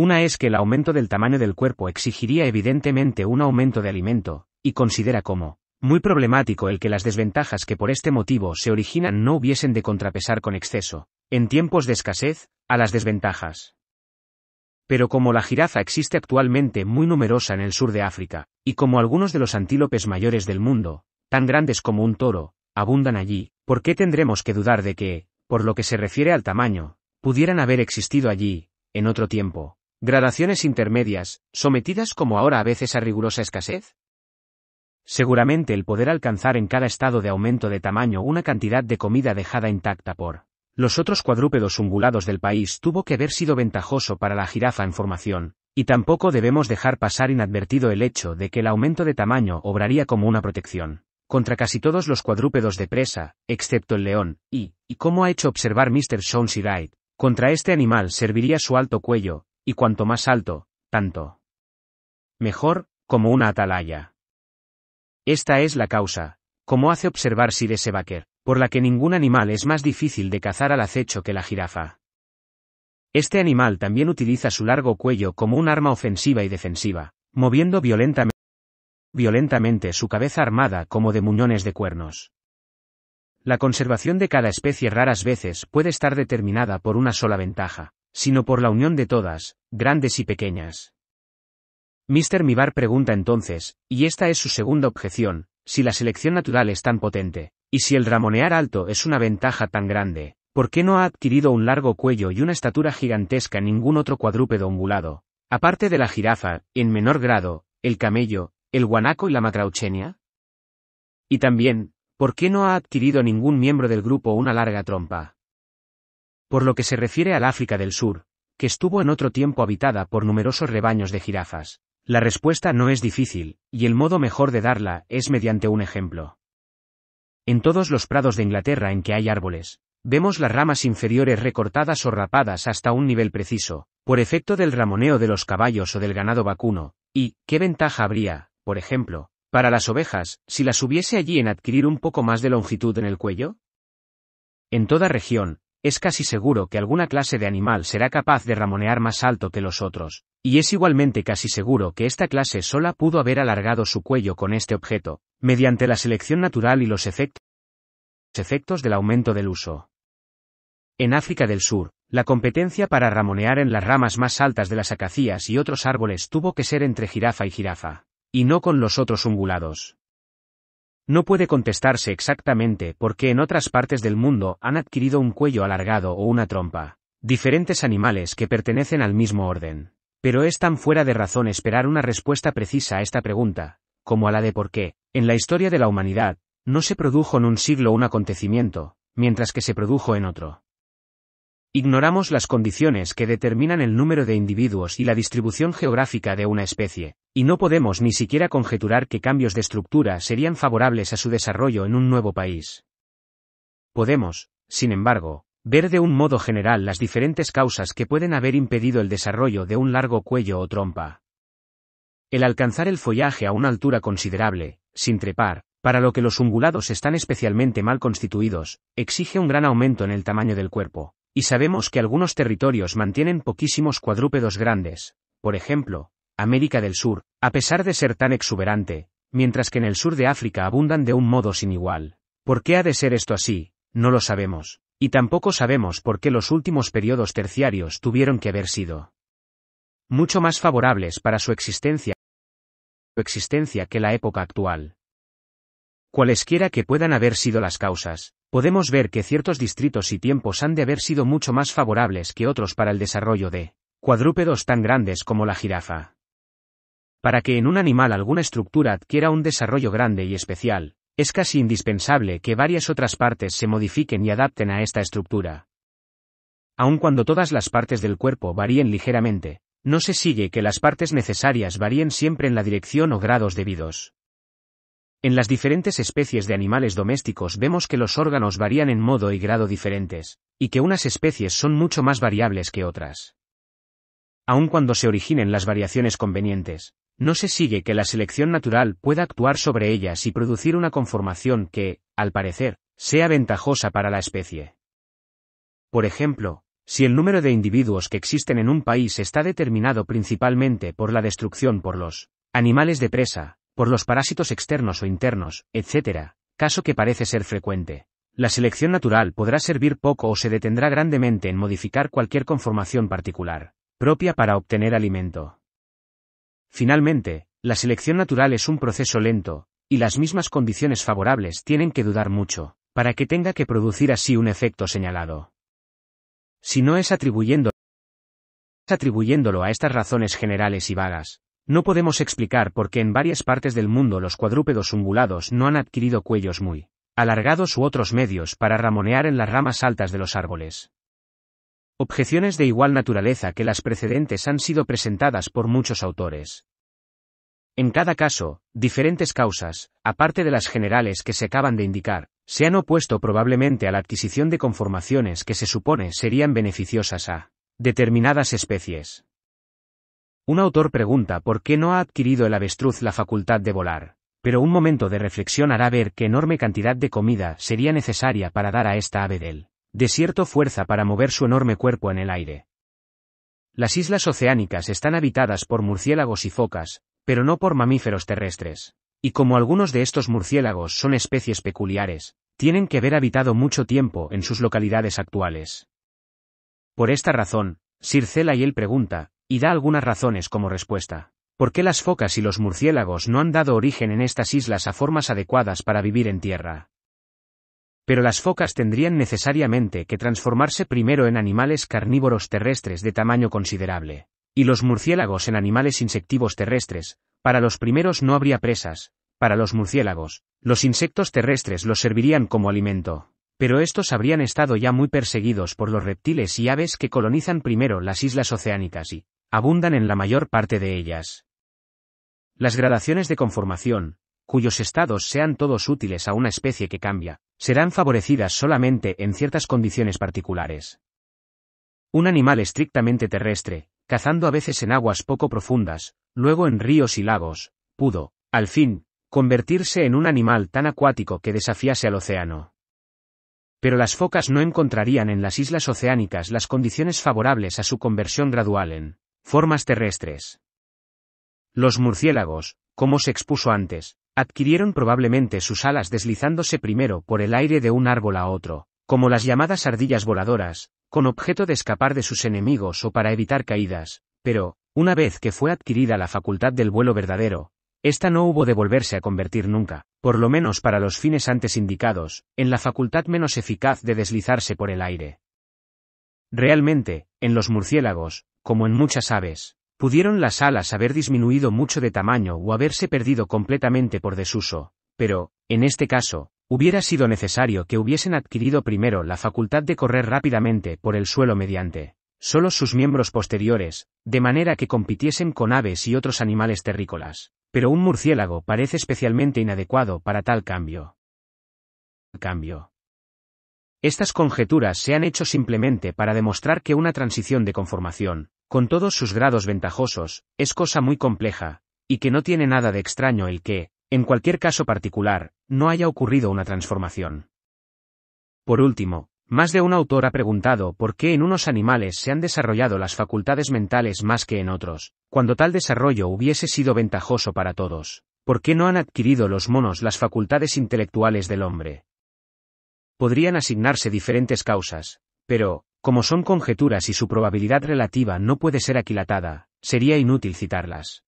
Una es que el aumento del tamaño del cuerpo exigiría evidentemente un aumento de alimento, y considera como muy problemático el que las desventajas que por este motivo se originan no hubiesen de contrapesar con exceso, en tiempos de escasez, a las desventajas. Pero como la jirafa existe actualmente muy numerosa en el sur de África, y como algunos de los antílopes mayores del mundo, tan grandes como un toro, abundan allí, ¿por qué tendremos que dudar de que, por lo que se refiere al tamaño, pudieran haber existido allí, en otro tiempo, Gradaciones intermedias, sometidas como ahora a veces a rigurosa escasez. Seguramente el poder alcanzar en cada estado de aumento de tamaño una cantidad de comida dejada intacta por los otros cuadrúpedos ungulados del país tuvo que haber sido ventajoso para la jirafa en formación, y tampoco debemos dejar pasar inadvertido el hecho de que el aumento de tamaño obraría como una protección contra casi todos los cuadrúpedos de presa, excepto el león, y, y como ha hecho observar Mr. y Wright, contra este animal serviría su alto cuello, y cuanto más alto, tanto. Mejor, como una atalaya. Esta es la causa, como hace observar Sir por la que ningún animal es más difícil de cazar al acecho que la jirafa. Este animal también utiliza su largo cuello como un arma ofensiva y defensiva, moviendo violentamente su cabeza armada como de muñones de cuernos. La conservación de cada especie raras veces puede estar determinada por una sola ventaja, sino por la unión de todas, grandes y pequeñas. Mr. Mibar pregunta entonces, y esta es su segunda objeción, si la selección natural es tan potente, y si el ramonear alto es una ventaja tan grande, ¿por qué no ha adquirido un largo cuello y una estatura gigantesca ningún otro cuadrúpedo ungulado? Aparte de la jirafa, en menor grado, el camello, el guanaco y la matrauchenia? Y también, ¿por qué no ha adquirido ningún miembro del grupo una larga trompa? Por lo que se refiere al África del Sur, que estuvo en otro tiempo habitada por numerosos rebaños de jirafas, la respuesta no es difícil, y el modo mejor de darla es mediante un ejemplo. En todos los prados de Inglaterra en que hay árboles, vemos las ramas inferiores recortadas o rapadas hasta un nivel preciso, por efecto del ramoneo de los caballos o del ganado vacuno, y, ¿qué ventaja habría, por ejemplo, para las ovejas, si las hubiese allí en adquirir un poco más de longitud en el cuello? En toda región, es casi seguro que alguna clase de animal será capaz de ramonear más alto que los otros, y es igualmente casi seguro que esta clase sola pudo haber alargado su cuello con este objeto, mediante la selección natural y los efectos del aumento del uso. En África del Sur, la competencia para ramonear en las ramas más altas de las acacias y otros árboles tuvo que ser entre jirafa y jirafa, y no con los otros ungulados. No puede contestarse exactamente porque en otras partes del mundo han adquirido un cuello alargado o una trompa, diferentes animales que pertenecen al mismo orden. Pero es tan fuera de razón esperar una respuesta precisa a esta pregunta, como a la de por qué, en la historia de la humanidad, no se produjo en un siglo un acontecimiento, mientras que se produjo en otro. Ignoramos las condiciones que determinan el número de individuos y la distribución geográfica de una especie, y no podemos ni siquiera conjeturar qué cambios de estructura serían favorables a su desarrollo en un nuevo país. Podemos, sin embargo, ver de un modo general las diferentes causas que pueden haber impedido el desarrollo de un largo cuello o trompa. El alcanzar el follaje a una altura considerable, sin trepar, para lo que los ungulados están especialmente mal constituidos, exige un gran aumento en el tamaño del cuerpo, y sabemos que algunos territorios mantienen poquísimos cuadrúpedos grandes, por ejemplo, América del Sur, a pesar de ser tan exuberante, mientras que en el sur de África abundan de un modo sin igual. ¿Por qué ha de ser esto así? No lo sabemos, y tampoco sabemos por qué los últimos periodos terciarios tuvieron que haber sido mucho más favorables para su existencia, que la época actual. Cualesquiera que puedan haber sido las causas, podemos ver que ciertos distritos y tiempos han de haber sido mucho más favorables que otros para el desarrollo de cuadrúpedos tan grandes como la jirafa. Para que en un animal alguna estructura adquiera un desarrollo grande y especial, es casi indispensable que varias otras partes se modifiquen y adapten a esta estructura. Aun cuando todas las partes del cuerpo varíen ligeramente, no se sigue que las partes necesarias varíen siempre en la dirección o grados debidos. En las diferentes especies de animales domésticos vemos que los órganos varían en modo y grado diferentes, y que unas especies son mucho más variables que otras. Aun cuando se originen las variaciones convenientes, no se sigue que la selección natural pueda actuar sobre ellas y producir una conformación que, al parecer, sea ventajosa para la especie. Por ejemplo, si el número de individuos que existen en un país está determinado principalmente por la destrucción por los animales de presa, por los parásitos externos o internos, etc., caso que parece ser frecuente. La selección natural podrá servir poco o se detendrá grandemente en modificar cualquier conformación particular, propia para obtener alimento. Finalmente, la selección natural es un proceso lento, y las mismas condiciones favorables tienen que dudar mucho, para que tenga que producir así un efecto señalado. Si no es atribuyéndolo a estas razones generales y vagas, no podemos explicar por qué en varias partes del mundo los cuadrúpedos ungulados no han adquirido cuellos muy alargados u otros medios para ramonear en las ramas altas de los árboles. Objeciones de igual naturaleza que las precedentes han sido presentadas por muchos autores. En cada caso, diferentes causas, aparte de las generales que se acaban de indicar, se han opuesto probablemente a la adquisición de conformaciones que se supone serían beneficiosas a determinadas especies. Un autor pregunta por qué no ha adquirido el avestruz la facultad de volar, pero un momento de reflexión hará ver qué enorme cantidad de comida sería necesaria para dar a esta ave del desierto fuerza para mover su enorme cuerpo en el aire. Las islas oceánicas están habitadas por murciélagos y focas, pero no por mamíferos terrestres. Y como algunos de estos murciélagos son especies peculiares, tienen que haber habitado mucho tiempo en sus localidades actuales. Por esta razón, Sircela y él pregunta, y da algunas razones como respuesta. ¿Por qué las focas y los murciélagos no han dado origen en estas islas a formas adecuadas para vivir en tierra? Pero las focas tendrían necesariamente que transformarse primero en animales carnívoros terrestres de tamaño considerable, y los murciélagos en animales insectivos terrestres, para los primeros no habría presas, para los murciélagos, los insectos terrestres los servirían como alimento, pero estos habrían estado ya muy perseguidos por los reptiles y aves que colonizan primero las islas oceánicas y, abundan en la mayor parte de ellas. Las gradaciones de conformación, cuyos estados sean todos útiles a una especie que cambia, serán favorecidas solamente en ciertas condiciones particulares. Un animal estrictamente terrestre, cazando a veces en aguas poco profundas, luego en ríos y lagos, pudo, al fin, convertirse en un animal tan acuático que desafiase al océano. Pero las focas no encontrarían en las islas oceánicas las condiciones favorables a su conversión gradual en Formas terrestres. Los murciélagos, como se expuso antes, adquirieron probablemente sus alas deslizándose primero por el aire de un árbol a otro, como las llamadas ardillas voladoras, con objeto de escapar de sus enemigos o para evitar caídas, pero, una vez que fue adquirida la facultad del vuelo verdadero, esta no hubo de volverse a convertir nunca, por lo menos para los fines antes indicados, en la facultad menos eficaz de deslizarse por el aire. Realmente, en los murciélagos, como en muchas aves, pudieron las alas haber disminuido mucho de tamaño o haberse perdido completamente por desuso, pero, en este caso, hubiera sido necesario que hubiesen adquirido primero la facultad de correr rápidamente por el suelo mediante solo sus miembros posteriores, de manera que compitiesen con aves y otros animales terrícolas. Pero un murciélago parece especialmente inadecuado para tal cambio. Cambio. Estas conjeturas se han hecho simplemente para demostrar que una transición de conformación, con todos sus grados ventajosos, es cosa muy compleja, y que no tiene nada de extraño el que, en cualquier caso particular, no haya ocurrido una transformación. Por último, más de un autor ha preguntado por qué en unos animales se han desarrollado las facultades mentales más que en otros, cuando tal desarrollo hubiese sido ventajoso para todos. ¿Por qué no han adquirido los monos las facultades intelectuales del hombre? Podrían asignarse diferentes causas, pero, como son conjeturas y su probabilidad relativa no puede ser aquilatada, sería inútil citarlas.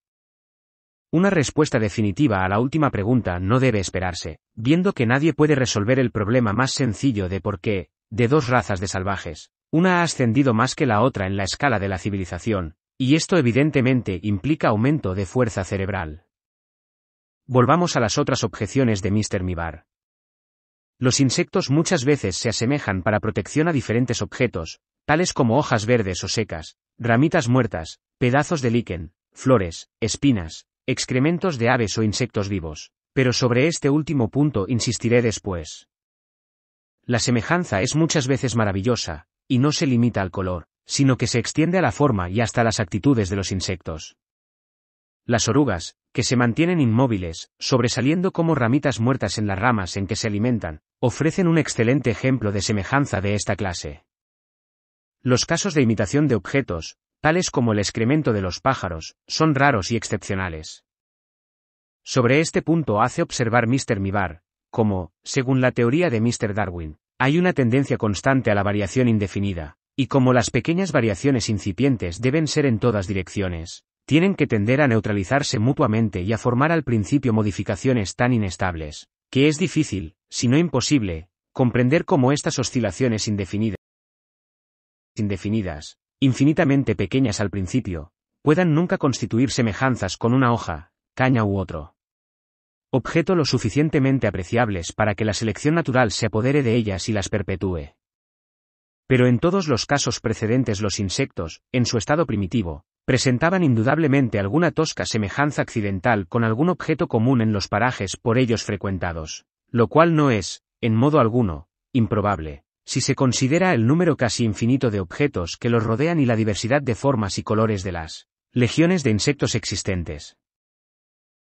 Una respuesta definitiva a la última pregunta no debe esperarse, viendo que nadie puede resolver el problema más sencillo de por qué, de dos razas de salvajes, una ha ascendido más que la otra en la escala de la civilización, y esto evidentemente implica aumento de fuerza cerebral. Volvamos a las otras objeciones de Mr. Mibar. Los insectos muchas veces se asemejan para protección a diferentes objetos, tales como hojas verdes o secas, ramitas muertas, pedazos de líquen, flores, espinas, excrementos de aves o insectos vivos. Pero sobre este último punto insistiré después. La semejanza es muchas veces maravillosa, y no se limita al color, sino que se extiende a la forma y hasta las actitudes de los insectos. Las orugas, que se mantienen inmóviles, sobresaliendo como ramitas muertas en las ramas en que se alimentan, ofrecen un excelente ejemplo de semejanza de esta clase. Los casos de imitación de objetos, tales como el excremento de los pájaros, son raros y excepcionales. Sobre este punto hace observar Mr. Mibar, como, según la teoría de Mr. Darwin, hay una tendencia constante a la variación indefinida, y como las pequeñas variaciones incipientes deben ser en todas direcciones, tienen que tender a neutralizarse mutuamente y a formar al principio modificaciones tan inestables, que es difícil, si no imposible, comprender cómo estas oscilaciones indefinidas, indefinidas, infinitamente pequeñas al principio, puedan nunca constituir semejanzas con una hoja, caña u otro objeto lo suficientemente apreciables para que la selección natural se apodere de ellas y las perpetúe. Pero en todos los casos precedentes los insectos, en su estado primitivo, presentaban indudablemente alguna tosca semejanza accidental con algún objeto común en los parajes por ellos frecuentados lo cual no es, en modo alguno, improbable, si se considera el número casi infinito de objetos que los rodean y la diversidad de formas y colores de las legiones de insectos existentes.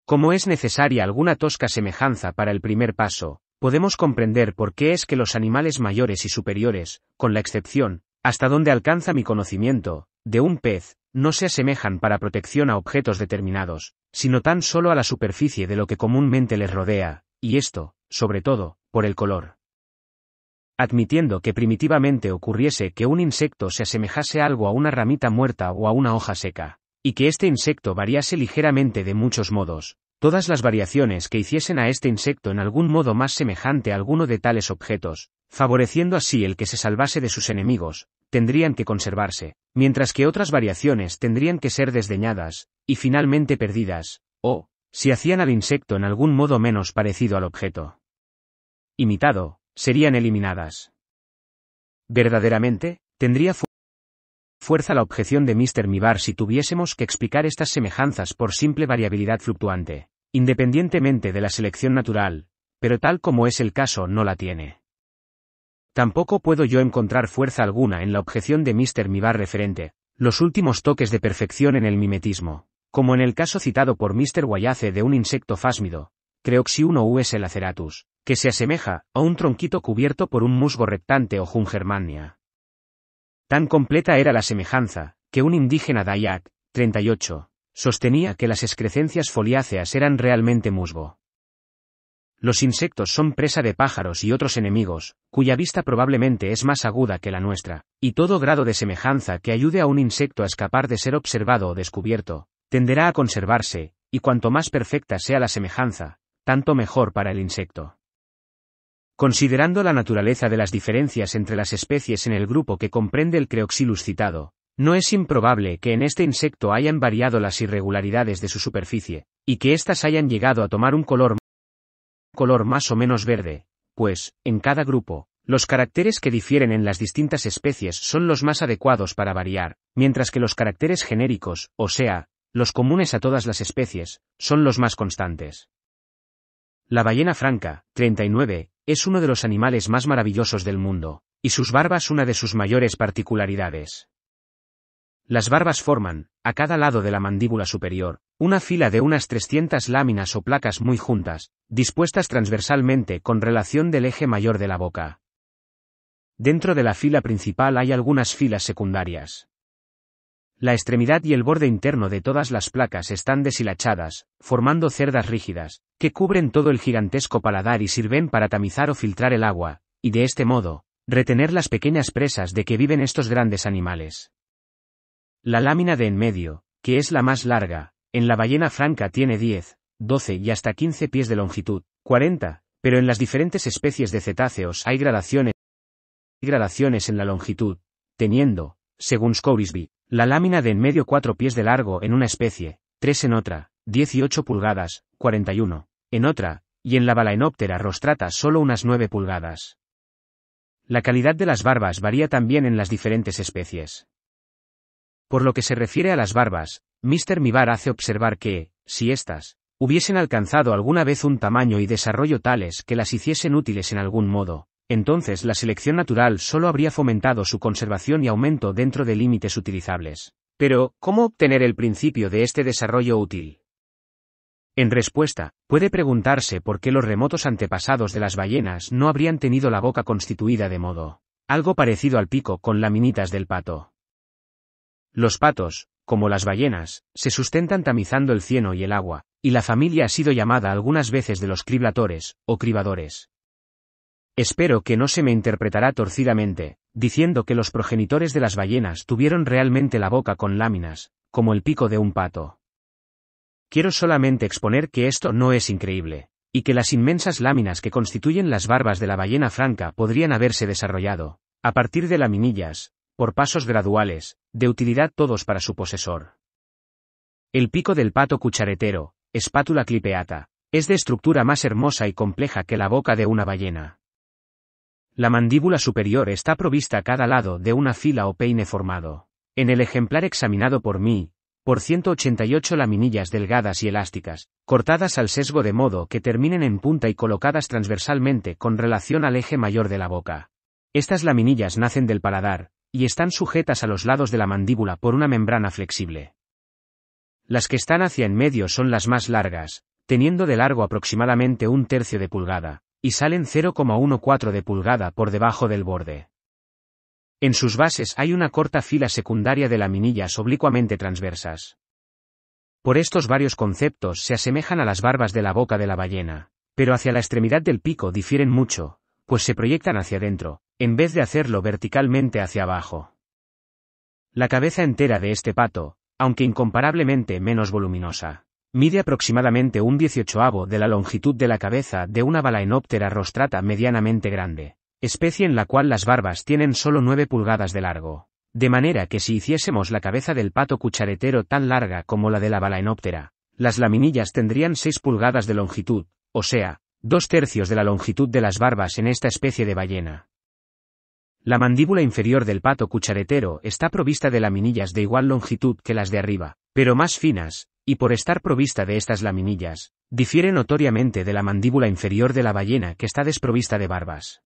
Como es necesaria alguna tosca semejanza para el primer paso, podemos comprender por qué es que los animales mayores y superiores, con la excepción, hasta donde alcanza mi conocimiento, de un pez, no se asemejan para protección a objetos determinados, sino tan solo a la superficie de lo que comúnmente les rodea, y esto, sobre todo, por el color. Admitiendo que primitivamente ocurriese que un insecto se asemejase algo a una ramita muerta o a una hoja seca, y que este insecto variase ligeramente de muchos modos, todas las variaciones que hiciesen a este insecto en algún modo más semejante a alguno de tales objetos, favoreciendo así el que se salvase de sus enemigos, tendrían que conservarse, mientras que otras variaciones tendrían que ser desdeñadas, y finalmente perdidas, o, si hacían al insecto en algún modo menos parecido al objeto imitado, serían eliminadas. Verdaderamente, tendría fuerza la objeción de Mr. Mibar si tuviésemos que explicar estas semejanzas por simple variabilidad fluctuante, independientemente de la selección natural, pero tal como es el caso no la tiene. Tampoco puedo yo encontrar fuerza alguna en la objeción de Mr. Mibar referente, los últimos toques de perfección en el mimetismo. Como en el caso citado por Mr. Wayace de un insecto fásmido, Creoxiuno us laceratus, que se asemeja a un tronquito cubierto por un musgo reptante o Jungermania. Tan completa era la semejanza, que un indígena Dayak, 38, sostenía que las excrecencias foliáceas eran realmente musgo. Los insectos son presa de pájaros y otros enemigos, cuya vista probablemente es más aguda que la nuestra, y todo grado de semejanza que ayude a un insecto a escapar de ser observado o descubierto, tenderá a conservarse, y cuanto más perfecta sea la semejanza, tanto mejor para el insecto. Considerando la naturaleza de las diferencias entre las especies en el grupo que comprende el Creoxilus citado, no es improbable que en este insecto hayan variado las irregularidades de su superficie, y que éstas hayan llegado a tomar un color, color más o menos verde, pues, en cada grupo, los caracteres que difieren en las distintas especies son los más adecuados para variar, mientras que los caracteres genéricos, o sea, los comunes a todas las especies, son los más constantes. La ballena franca, 39, es uno de los animales más maravillosos del mundo, y sus barbas una de sus mayores particularidades. Las barbas forman, a cada lado de la mandíbula superior, una fila de unas 300 láminas o placas muy juntas, dispuestas transversalmente con relación del eje mayor de la boca. Dentro de la fila principal hay algunas filas secundarias. La extremidad y el borde interno de todas las placas están deshilachadas, formando cerdas rígidas, que cubren todo el gigantesco paladar y sirven para tamizar o filtrar el agua, y de este modo, retener las pequeñas presas de que viven estos grandes animales. La lámina de en medio, que es la más larga, en la ballena franca tiene 10, 12 y hasta 15 pies de longitud, 40, pero en las diferentes especies de cetáceos hay gradaciones, en la longitud, teniendo, según Scoresby, la lámina de en medio cuatro pies de largo en una especie, tres en otra, 18 pulgadas, 41, en otra, y en la balaenóptera rostrata solo unas nueve pulgadas. La calidad de las barbas varía también en las diferentes especies. Por lo que se refiere a las barbas, Mr. Mibar hace observar que, si éstas, hubiesen alcanzado alguna vez un tamaño y desarrollo tales que las hiciesen útiles en algún modo, entonces la selección natural solo habría fomentado su conservación y aumento dentro de límites utilizables. Pero, ¿cómo obtener el principio de este desarrollo útil? En respuesta, puede preguntarse por qué los remotos antepasados de las ballenas no habrían tenido la boca constituida de modo algo parecido al pico con laminitas del pato. Los patos, como las ballenas, se sustentan tamizando el cieno y el agua, y la familia ha sido llamada algunas veces de los criblatores o cribadores. Espero que no se me interpretará torcidamente, diciendo que los progenitores de las ballenas tuvieron realmente la boca con láminas, como el pico de un pato. Quiero solamente exponer que esto no es increíble, y que las inmensas láminas que constituyen las barbas de la ballena franca podrían haberse desarrollado, a partir de laminillas, por pasos graduales, de utilidad todos para su posesor. El pico del pato cucharetero, espátula clipeata, es de estructura más hermosa y compleja que la boca de una ballena. La mandíbula superior está provista a cada lado de una fila o peine formado. En el ejemplar examinado por mí, por 188 laminillas delgadas y elásticas, cortadas al sesgo de modo que terminen en punta y colocadas transversalmente con relación al eje mayor de la boca. Estas laminillas nacen del paladar, y están sujetas a los lados de la mandíbula por una membrana flexible. Las que están hacia en medio son las más largas, teniendo de largo aproximadamente un tercio de pulgada, y salen 0,14 de pulgada por debajo del borde. En sus bases hay una corta fila secundaria de laminillas oblicuamente transversas. Por estos varios conceptos se asemejan a las barbas de la boca de la ballena, pero hacia la extremidad del pico difieren mucho, pues se proyectan hacia adentro, en vez de hacerlo verticalmente hacia abajo. La cabeza entera de este pato, aunque incomparablemente menos voluminosa Mide aproximadamente un 18 de la longitud de la cabeza de una balaenóptera rostrata medianamente grande, especie en la cual las barbas tienen solo 9 pulgadas de largo. De manera que si hiciésemos la cabeza del pato cucharetero tan larga como la de la balaenóptera, las laminillas tendrían 6 pulgadas de longitud, o sea, dos tercios de la longitud de las barbas en esta especie de ballena. La mandíbula inferior del pato cucharetero está provista de laminillas de igual longitud que las de arriba, pero más finas, y por estar provista de estas laminillas, difiere notoriamente de la mandíbula inferior de la ballena que está desprovista de barbas.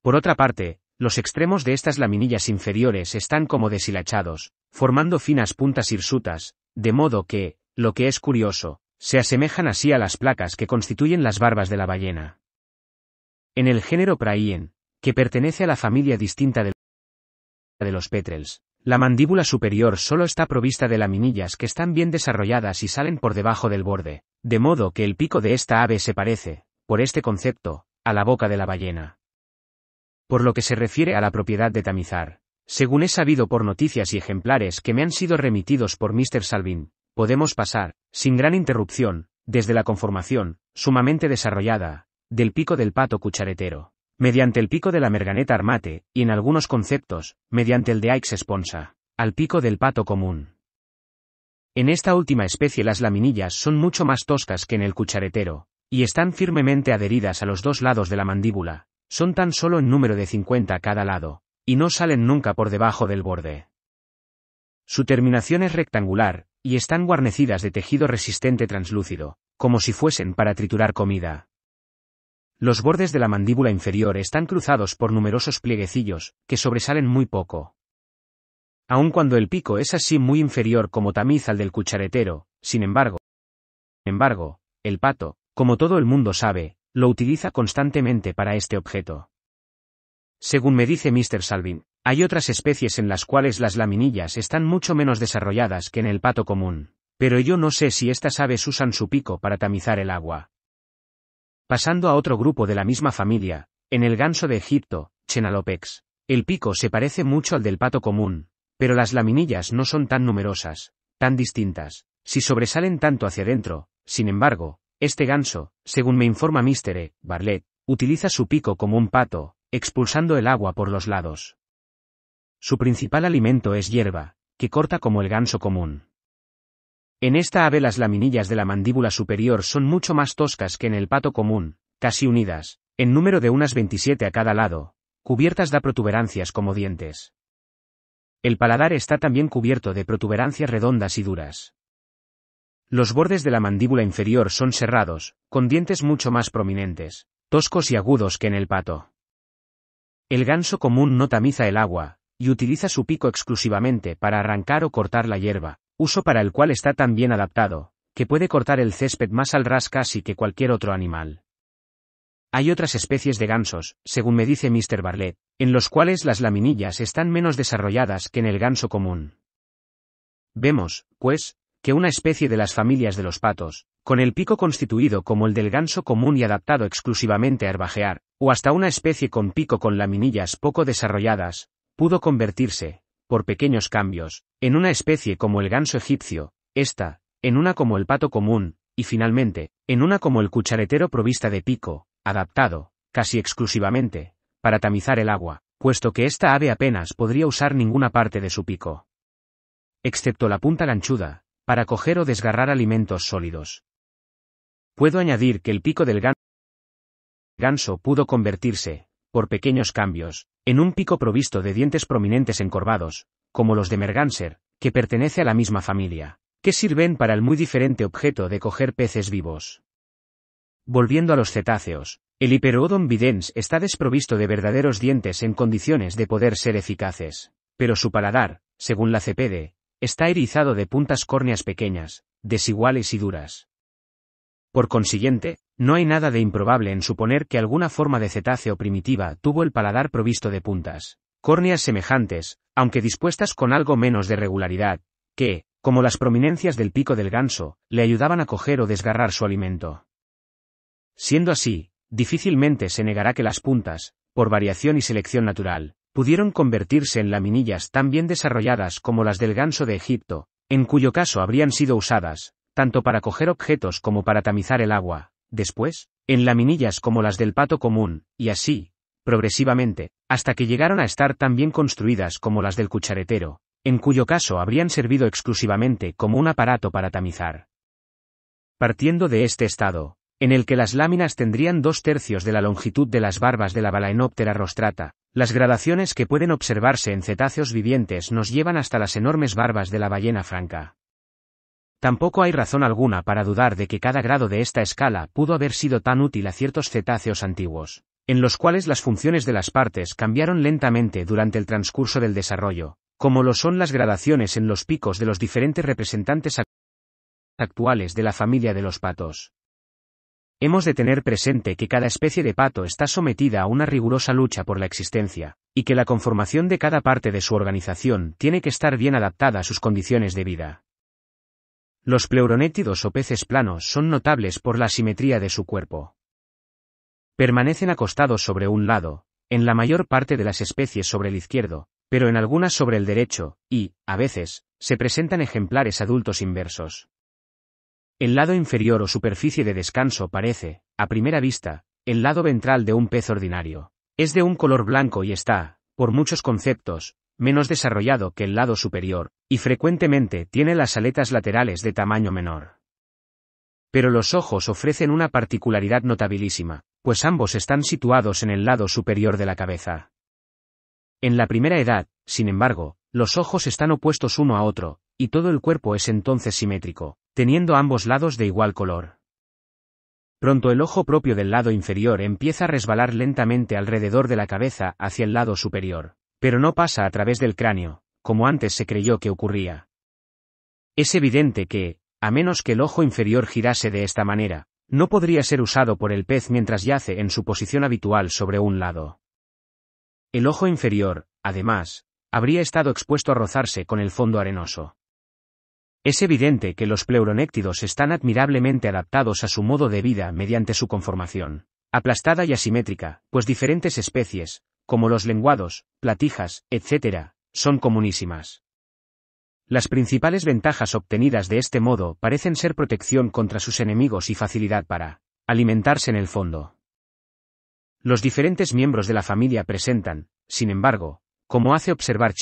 Por otra parte, los extremos de estas laminillas inferiores están como deshilachados, formando finas puntas hirsutas, de modo que, lo que es curioso, se asemejan así a las placas que constituyen las barbas de la ballena. En el género Praien, que pertenece a la familia distinta de los petrels, la mandíbula superior solo está provista de laminillas que están bien desarrolladas y salen por debajo del borde, de modo que el pico de esta ave se parece, por este concepto, a la boca de la ballena. Por lo que se refiere a la propiedad de tamizar, según he sabido por noticias y ejemplares que me han sido remitidos por Mr. Salvin, podemos pasar, sin gran interrupción, desde la conformación, sumamente desarrollada, del pico del pato cucharetero mediante el pico de la merganeta armate, y en algunos conceptos, mediante el de Aix esponsa, al pico del pato común. En esta última especie las laminillas son mucho más toscas que en el cucharetero, y están firmemente adheridas a los dos lados de la mandíbula, son tan solo en número de 50 a cada lado, y no salen nunca por debajo del borde. Su terminación es rectangular, y están guarnecidas de tejido resistente translúcido, como si fuesen para triturar comida. Los bordes de la mandíbula inferior están cruzados por numerosos plieguecillos, que sobresalen muy poco. Aun cuando el pico es así muy inferior como tamiz al del cucharetero, sin embargo. Sin embargo, el pato, como todo el mundo sabe, lo utiliza constantemente para este objeto. Según me dice Mr. Salvin, hay otras especies en las cuales las laminillas están mucho menos desarrolladas que en el pato común, pero yo no sé si estas aves usan su pico para tamizar el agua. Pasando a otro grupo de la misma familia, en el ganso de Egipto, Chenalopex. El pico se parece mucho al del pato común, pero las laminillas no son tan numerosas, tan distintas, si sobresalen tanto hacia adentro, sin embargo, este ganso, según me informa Mr. E. Barlet, utiliza su pico como un pato, expulsando el agua por los lados. Su principal alimento es hierba, que corta como el ganso común. En esta ave las laminillas de la mandíbula superior son mucho más toscas que en el pato común, casi unidas, en número de unas 27 a cada lado, cubiertas de protuberancias como dientes. El paladar está también cubierto de protuberancias redondas y duras. Los bordes de la mandíbula inferior son serrados, con dientes mucho más prominentes, toscos y agudos que en el pato. El ganso común no tamiza el agua, y utiliza su pico exclusivamente para arrancar o cortar la hierba, uso para el cual está tan bien adaptado, que puede cortar el césped más al ras casi que cualquier otro animal. Hay otras especies de gansos, según me dice Mr. Barlet, en los cuales las laminillas están menos desarrolladas que en el ganso común. Vemos, pues, que una especie de las familias de los patos, con el pico constituido como el del ganso común y adaptado exclusivamente a herbajear, o hasta una especie con pico con laminillas poco desarrolladas, pudo convertirse, por pequeños cambios, en una especie como el ganso egipcio, esta, en una como el pato común, y finalmente, en una como el cucharetero provista de pico, adaptado, casi exclusivamente, para tamizar el agua, puesto que esta ave apenas podría usar ninguna parte de su pico. Excepto la punta ganchuda, para coger o desgarrar alimentos sólidos. Puedo añadir que el pico del ganso pudo convertirse, por pequeños cambios, en un pico provisto de dientes prominentes encorvados, como los de Merganser, que pertenece a la misma familia, que sirven para el muy diferente objeto de coger peces vivos. Volviendo a los cetáceos, el Hiperodon videns está desprovisto de verdaderos dientes en condiciones de poder ser eficaces, pero su paladar, según la CPD, está erizado de puntas córneas pequeñas, desiguales y duras. Por consiguiente, no hay nada de improbable en suponer que alguna forma de cetáceo primitiva tuvo el paladar provisto de puntas, córneas semejantes, aunque dispuestas con algo menos de regularidad, que, como las prominencias del pico del ganso, le ayudaban a coger o desgarrar su alimento. Siendo así, difícilmente se negará que las puntas, por variación y selección natural, pudieron convertirse en laminillas tan bien desarrolladas como las del ganso de Egipto, en cuyo caso habrían sido usadas, tanto para coger objetos como para tamizar el agua, después, en laminillas como las del pato común, y así, progresivamente, hasta que llegaron a estar tan bien construidas como las del cucharetero, en cuyo caso habrían servido exclusivamente como un aparato para tamizar. Partiendo de este estado, en el que las láminas tendrían dos tercios de la longitud de las barbas de la balaenóptera rostrata, las gradaciones que pueden observarse en cetáceos vivientes nos llevan hasta las enormes barbas de la ballena franca. Tampoco hay razón alguna para dudar de que cada grado de esta escala pudo haber sido tan útil a ciertos cetáceos antiguos, en los cuales las funciones de las partes cambiaron lentamente durante el transcurso del desarrollo, como lo son las gradaciones en los picos de los diferentes representantes actuales de la familia de los patos. Hemos de tener presente que cada especie de pato está sometida a una rigurosa lucha por la existencia, y que la conformación de cada parte de su organización tiene que estar bien adaptada a sus condiciones de vida. Los pleuronétidos o peces planos son notables por la simetría de su cuerpo. Permanecen acostados sobre un lado, en la mayor parte de las especies sobre el izquierdo, pero en algunas sobre el derecho, y, a veces, se presentan ejemplares adultos inversos. El lado inferior o superficie de descanso parece, a primera vista, el lado ventral de un pez ordinario. Es de un color blanco y está, por muchos conceptos, menos desarrollado que el lado superior, y frecuentemente tiene las aletas laterales de tamaño menor. Pero los ojos ofrecen una particularidad notabilísima, pues ambos están situados en el lado superior de la cabeza. En la primera edad, sin embargo, los ojos están opuestos uno a otro, y todo el cuerpo es entonces simétrico, teniendo ambos lados de igual color. Pronto el ojo propio del lado inferior empieza a resbalar lentamente alrededor de la cabeza hacia el lado superior pero no pasa a través del cráneo, como antes se creyó que ocurría. Es evidente que, a menos que el ojo inferior girase de esta manera, no podría ser usado por el pez mientras yace en su posición habitual sobre un lado. El ojo inferior, además, habría estado expuesto a rozarse con el fondo arenoso. Es evidente que los pleuronéctidos están admirablemente adaptados a su modo de vida mediante su conformación, aplastada y asimétrica, pues diferentes especies, como los lenguados, platijas, etc., son comunísimas. Las principales ventajas obtenidas de este modo parecen ser protección contra sus enemigos y facilidad para alimentarse en el fondo. Los diferentes miembros de la familia presentan, sin embargo, como hace observar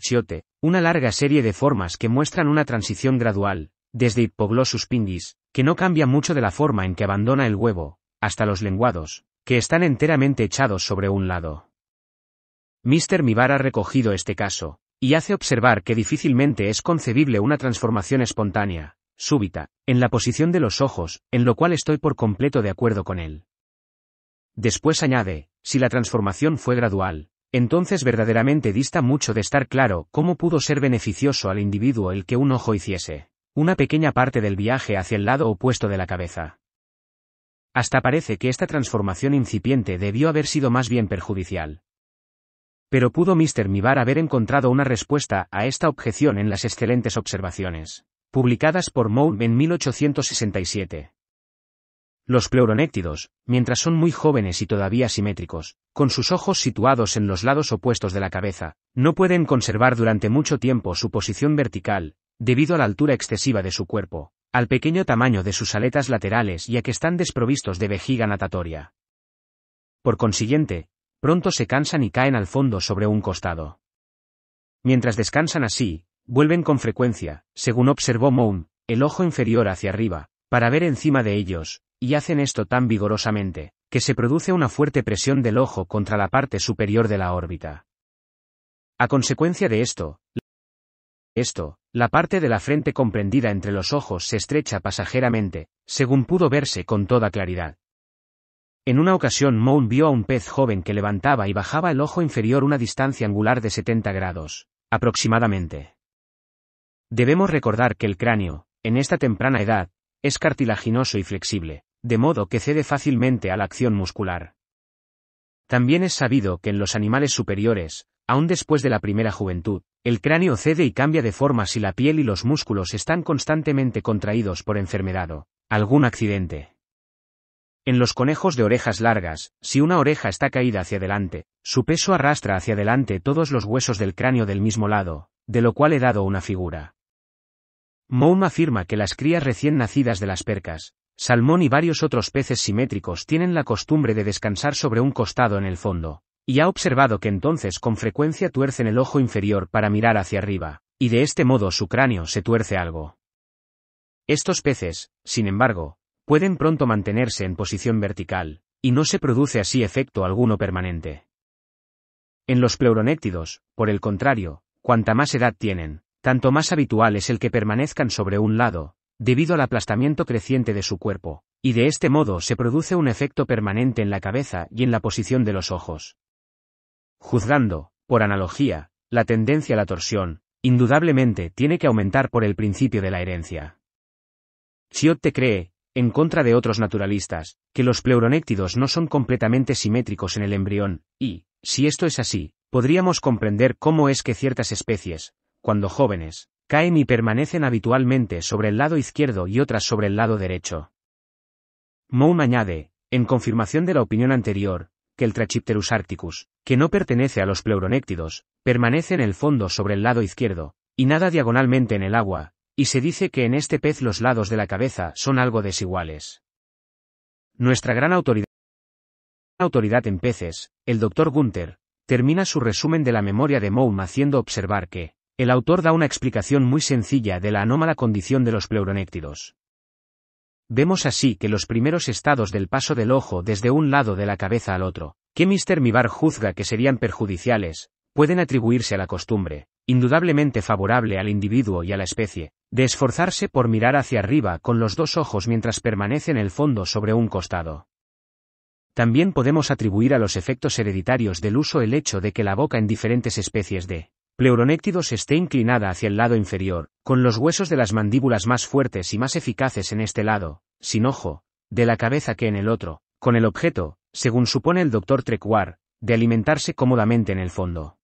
Chiote, una larga serie de formas que muestran una transición gradual, desde Hippoglossus pingis, que no cambia mucho de la forma en que abandona el huevo, hasta los lenguados, que están enteramente echados sobre un lado. Mr. Mibar ha recogido este caso, y hace observar que difícilmente es concebible una transformación espontánea, súbita, en la posición de los ojos, en lo cual estoy por completo de acuerdo con él. Después añade, si la transformación fue gradual, entonces verdaderamente dista mucho de estar claro cómo pudo ser beneficioso al individuo el que un ojo hiciese, una pequeña parte del viaje hacia el lado opuesto de la cabeza. Hasta parece que esta transformación incipiente debió haber sido más bien perjudicial. Pero pudo Mr. Mibar haber encontrado una respuesta a esta objeción en las excelentes observaciones, publicadas por Mow en 1867. Los pleuronéctidos, mientras son muy jóvenes y todavía simétricos, con sus ojos situados en los lados opuestos de la cabeza, no pueden conservar durante mucho tiempo su posición vertical, debido a la altura excesiva de su cuerpo, al pequeño tamaño de sus aletas laterales y a que están desprovistos de vejiga natatoria. Por consiguiente, pronto se cansan y caen al fondo sobre un costado. Mientras descansan así, vuelven con frecuencia, según observó Moon, el ojo inferior hacia arriba, para ver encima de ellos, y hacen esto tan vigorosamente, que se produce una fuerte presión del ojo contra la parte superior de la órbita. A consecuencia de esto, esto, la parte de la frente comprendida entre los ojos se estrecha pasajeramente, según pudo verse con toda claridad. En una ocasión Moon vio a un pez joven que levantaba y bajaba el ojo inferior una distancia angular de 70 grados, aproximadamente. Debemos recordar que el cráneo, en esta temprana edad, es cartilaginoso y flexible, de modo que cede fácilmente a la acción muscular. También es sabido que en los animales superiores, aún después de la primera juventud, el cráneo cede y cambia de forma si la piel y los músculos están constantemente contraídos por enfermedad o algún accidente. En los conejos de orejas largas, si una oreja está caída hacia adelante, su peso arrastra hacia adelante todos los huesos del cráneo del mismo lado, de lo cual he dado una figura. Moum afirma que las crías recién nacidas de las percas, salmón y varios otros peces simétricos tienen la costumbre de descansar sobre un costado en el fondo, y ha observado que entonces con frecuencia tuercen el ojo inferior para mirar hacia arriba, y de este modo su cráneo se tuerce algo. Estos peces, sin embargo, pueden pronto mantenerse en posición vertical, y no se produce así efecto alguno permanente. En los pleuronéctidos, por el contrario, cuanta más edad tienen, tanto más habitual es el que permanezcan sobre un lado, debido al aplastamiento creciente de su cuerpo, y de este modo se produce un efecto permanente en la cabeza y en la posición de los ojos. Juzgando, por analogía, la tendencia a la torsión, indudablemente tiene que aumentar por el principio de la herencia. Ciotte cree, en contra de otros naturalistas, que los pleuronéctidos no son completamente simétricos en el embrión, y, si esto es así, podríamos comprender cómo es que ciertas especies, cuando jóvenes, caen y permanecen habitualmente sobre el lado izquierdo y otras sobre el lado derecho. Moon añade, en confirmación de la opinión anterior, el Trachipterus arcticus, que no pertenece a los pleuronéctidos, permanece en el fondo sobre el lado izquierdo, y nada diagonalmente en el agua, y se dice que en este pez los lados de la cabeza son algo desiguales. Nuestra gran autoridad, en peces, el doctor Gunther, termina su resumen de la memoria de Moum haciendo observar que, el autor da una explicación muy sencilla de la anómala condición de los pleuronéctidos. Vemos así que los primeros estados del paso del ojo desde un lado de la cabeza al otro, que Mr. Mibar juzga que serían perjudiciales, pueden atribuirse a la costumbre, indudablemente favorable al individuo y a la especie, de esforzarse por mirar hacia arriba con los dos ojos mientras permanece en el fondo sobre un costado. También podemos atribuir a los efectos hereditarios del uso el hecho de que la boca en diferentes especies de pleuronéctidos esté inclinada hacia el lado inferior, con los huesos de las mandíbulas más fuertes y más eficaces en este lado, sin ojo, de la cabeza que en el otro, con el objeto, según supone el doctor Trecuar, de alimentarse cómodamente en el fondo.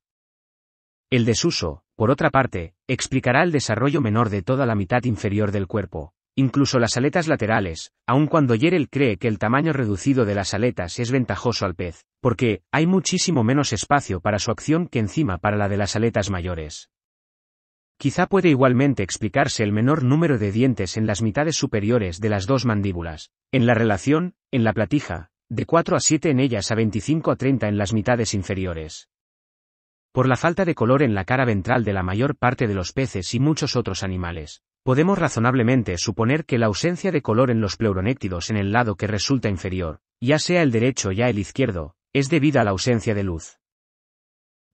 El desuso, por otra parte, explicará el desarrollo menor de toda la mitad inferior del cuerpo, Incluso las aletas laterales, aun cuando Yerel cree que el tamaño reducido de las aletas es ventajoso al pez, porque hay muchísimo menos espacio para su acción que encima para la de las aletas mayores. Quizá puede igualmente explicarse el menor número de dientes en las mitades superiores de las dos mandíbulas, en la relación, en la platija, de 4 a 7 en ellas a 25 a 30 en las mitades inferiores. Por la falta de color en la cara ventral de la mayor parte de los peces y muchos otros animales, podemos razonablemente suponer que la ausencia de color en los pleuronéctidos en el lado que resulta inferior, ya sea el derecho ya el izquierdo, es debida a la ausencia de luz.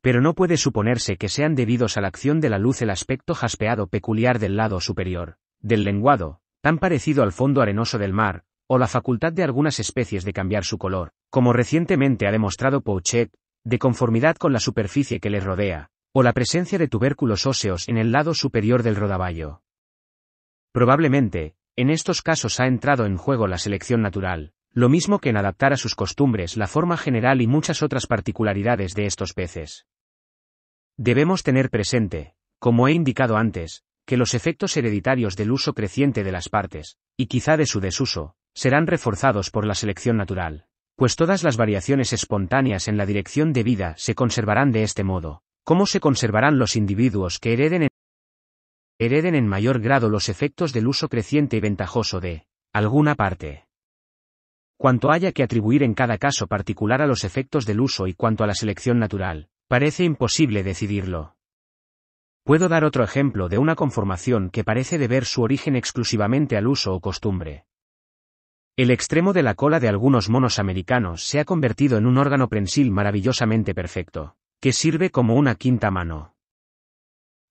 Pero no puede suponerse que sean debidos a la acción de la luz el aspecto jaspeado peculiar del lado superior, del lenguado, tan parecido al fondo arenoso del mar, o la facultad de algunas especies de cambiar su color, como recientemente ha demostrado Pouchet, de conformidad con la superficie que les rodea, o la presencia de tubérculos óseos en el lado superior del rodaballo. Probablemente, en estos casos ha entrado en juego la selección natural, lo mismo que en adaptar a sus costumbres la forma general y muchas otras particularidades de estos peces. Debemos tener presente, como he indicado antes, que los efectos hereditarios del uso creciente de las partes, y quizá de su desuso, serán reforzados por la selección natural, pues todas las variaciones espontáneas en la dirección de vida se conservarán de este modo. ¿Cómo se conservarán los individuos que hereden hereden en mayor grado los efectos del uso creciente y ventajoso de alguna parte. Cuanto haya que atribuir en cada caso particular a los efectos del uso y cuanto a la selección natural, parece imposible decidirlo. Puedo dar otro ejemplo de una conformación que parece deber su origen exclusivamente al uso o costumbre. El extremo de la cola de algunos monos americanos se ha convertido en un órgano prensil maravillosamente perfecto, que sirve como una quinta mano.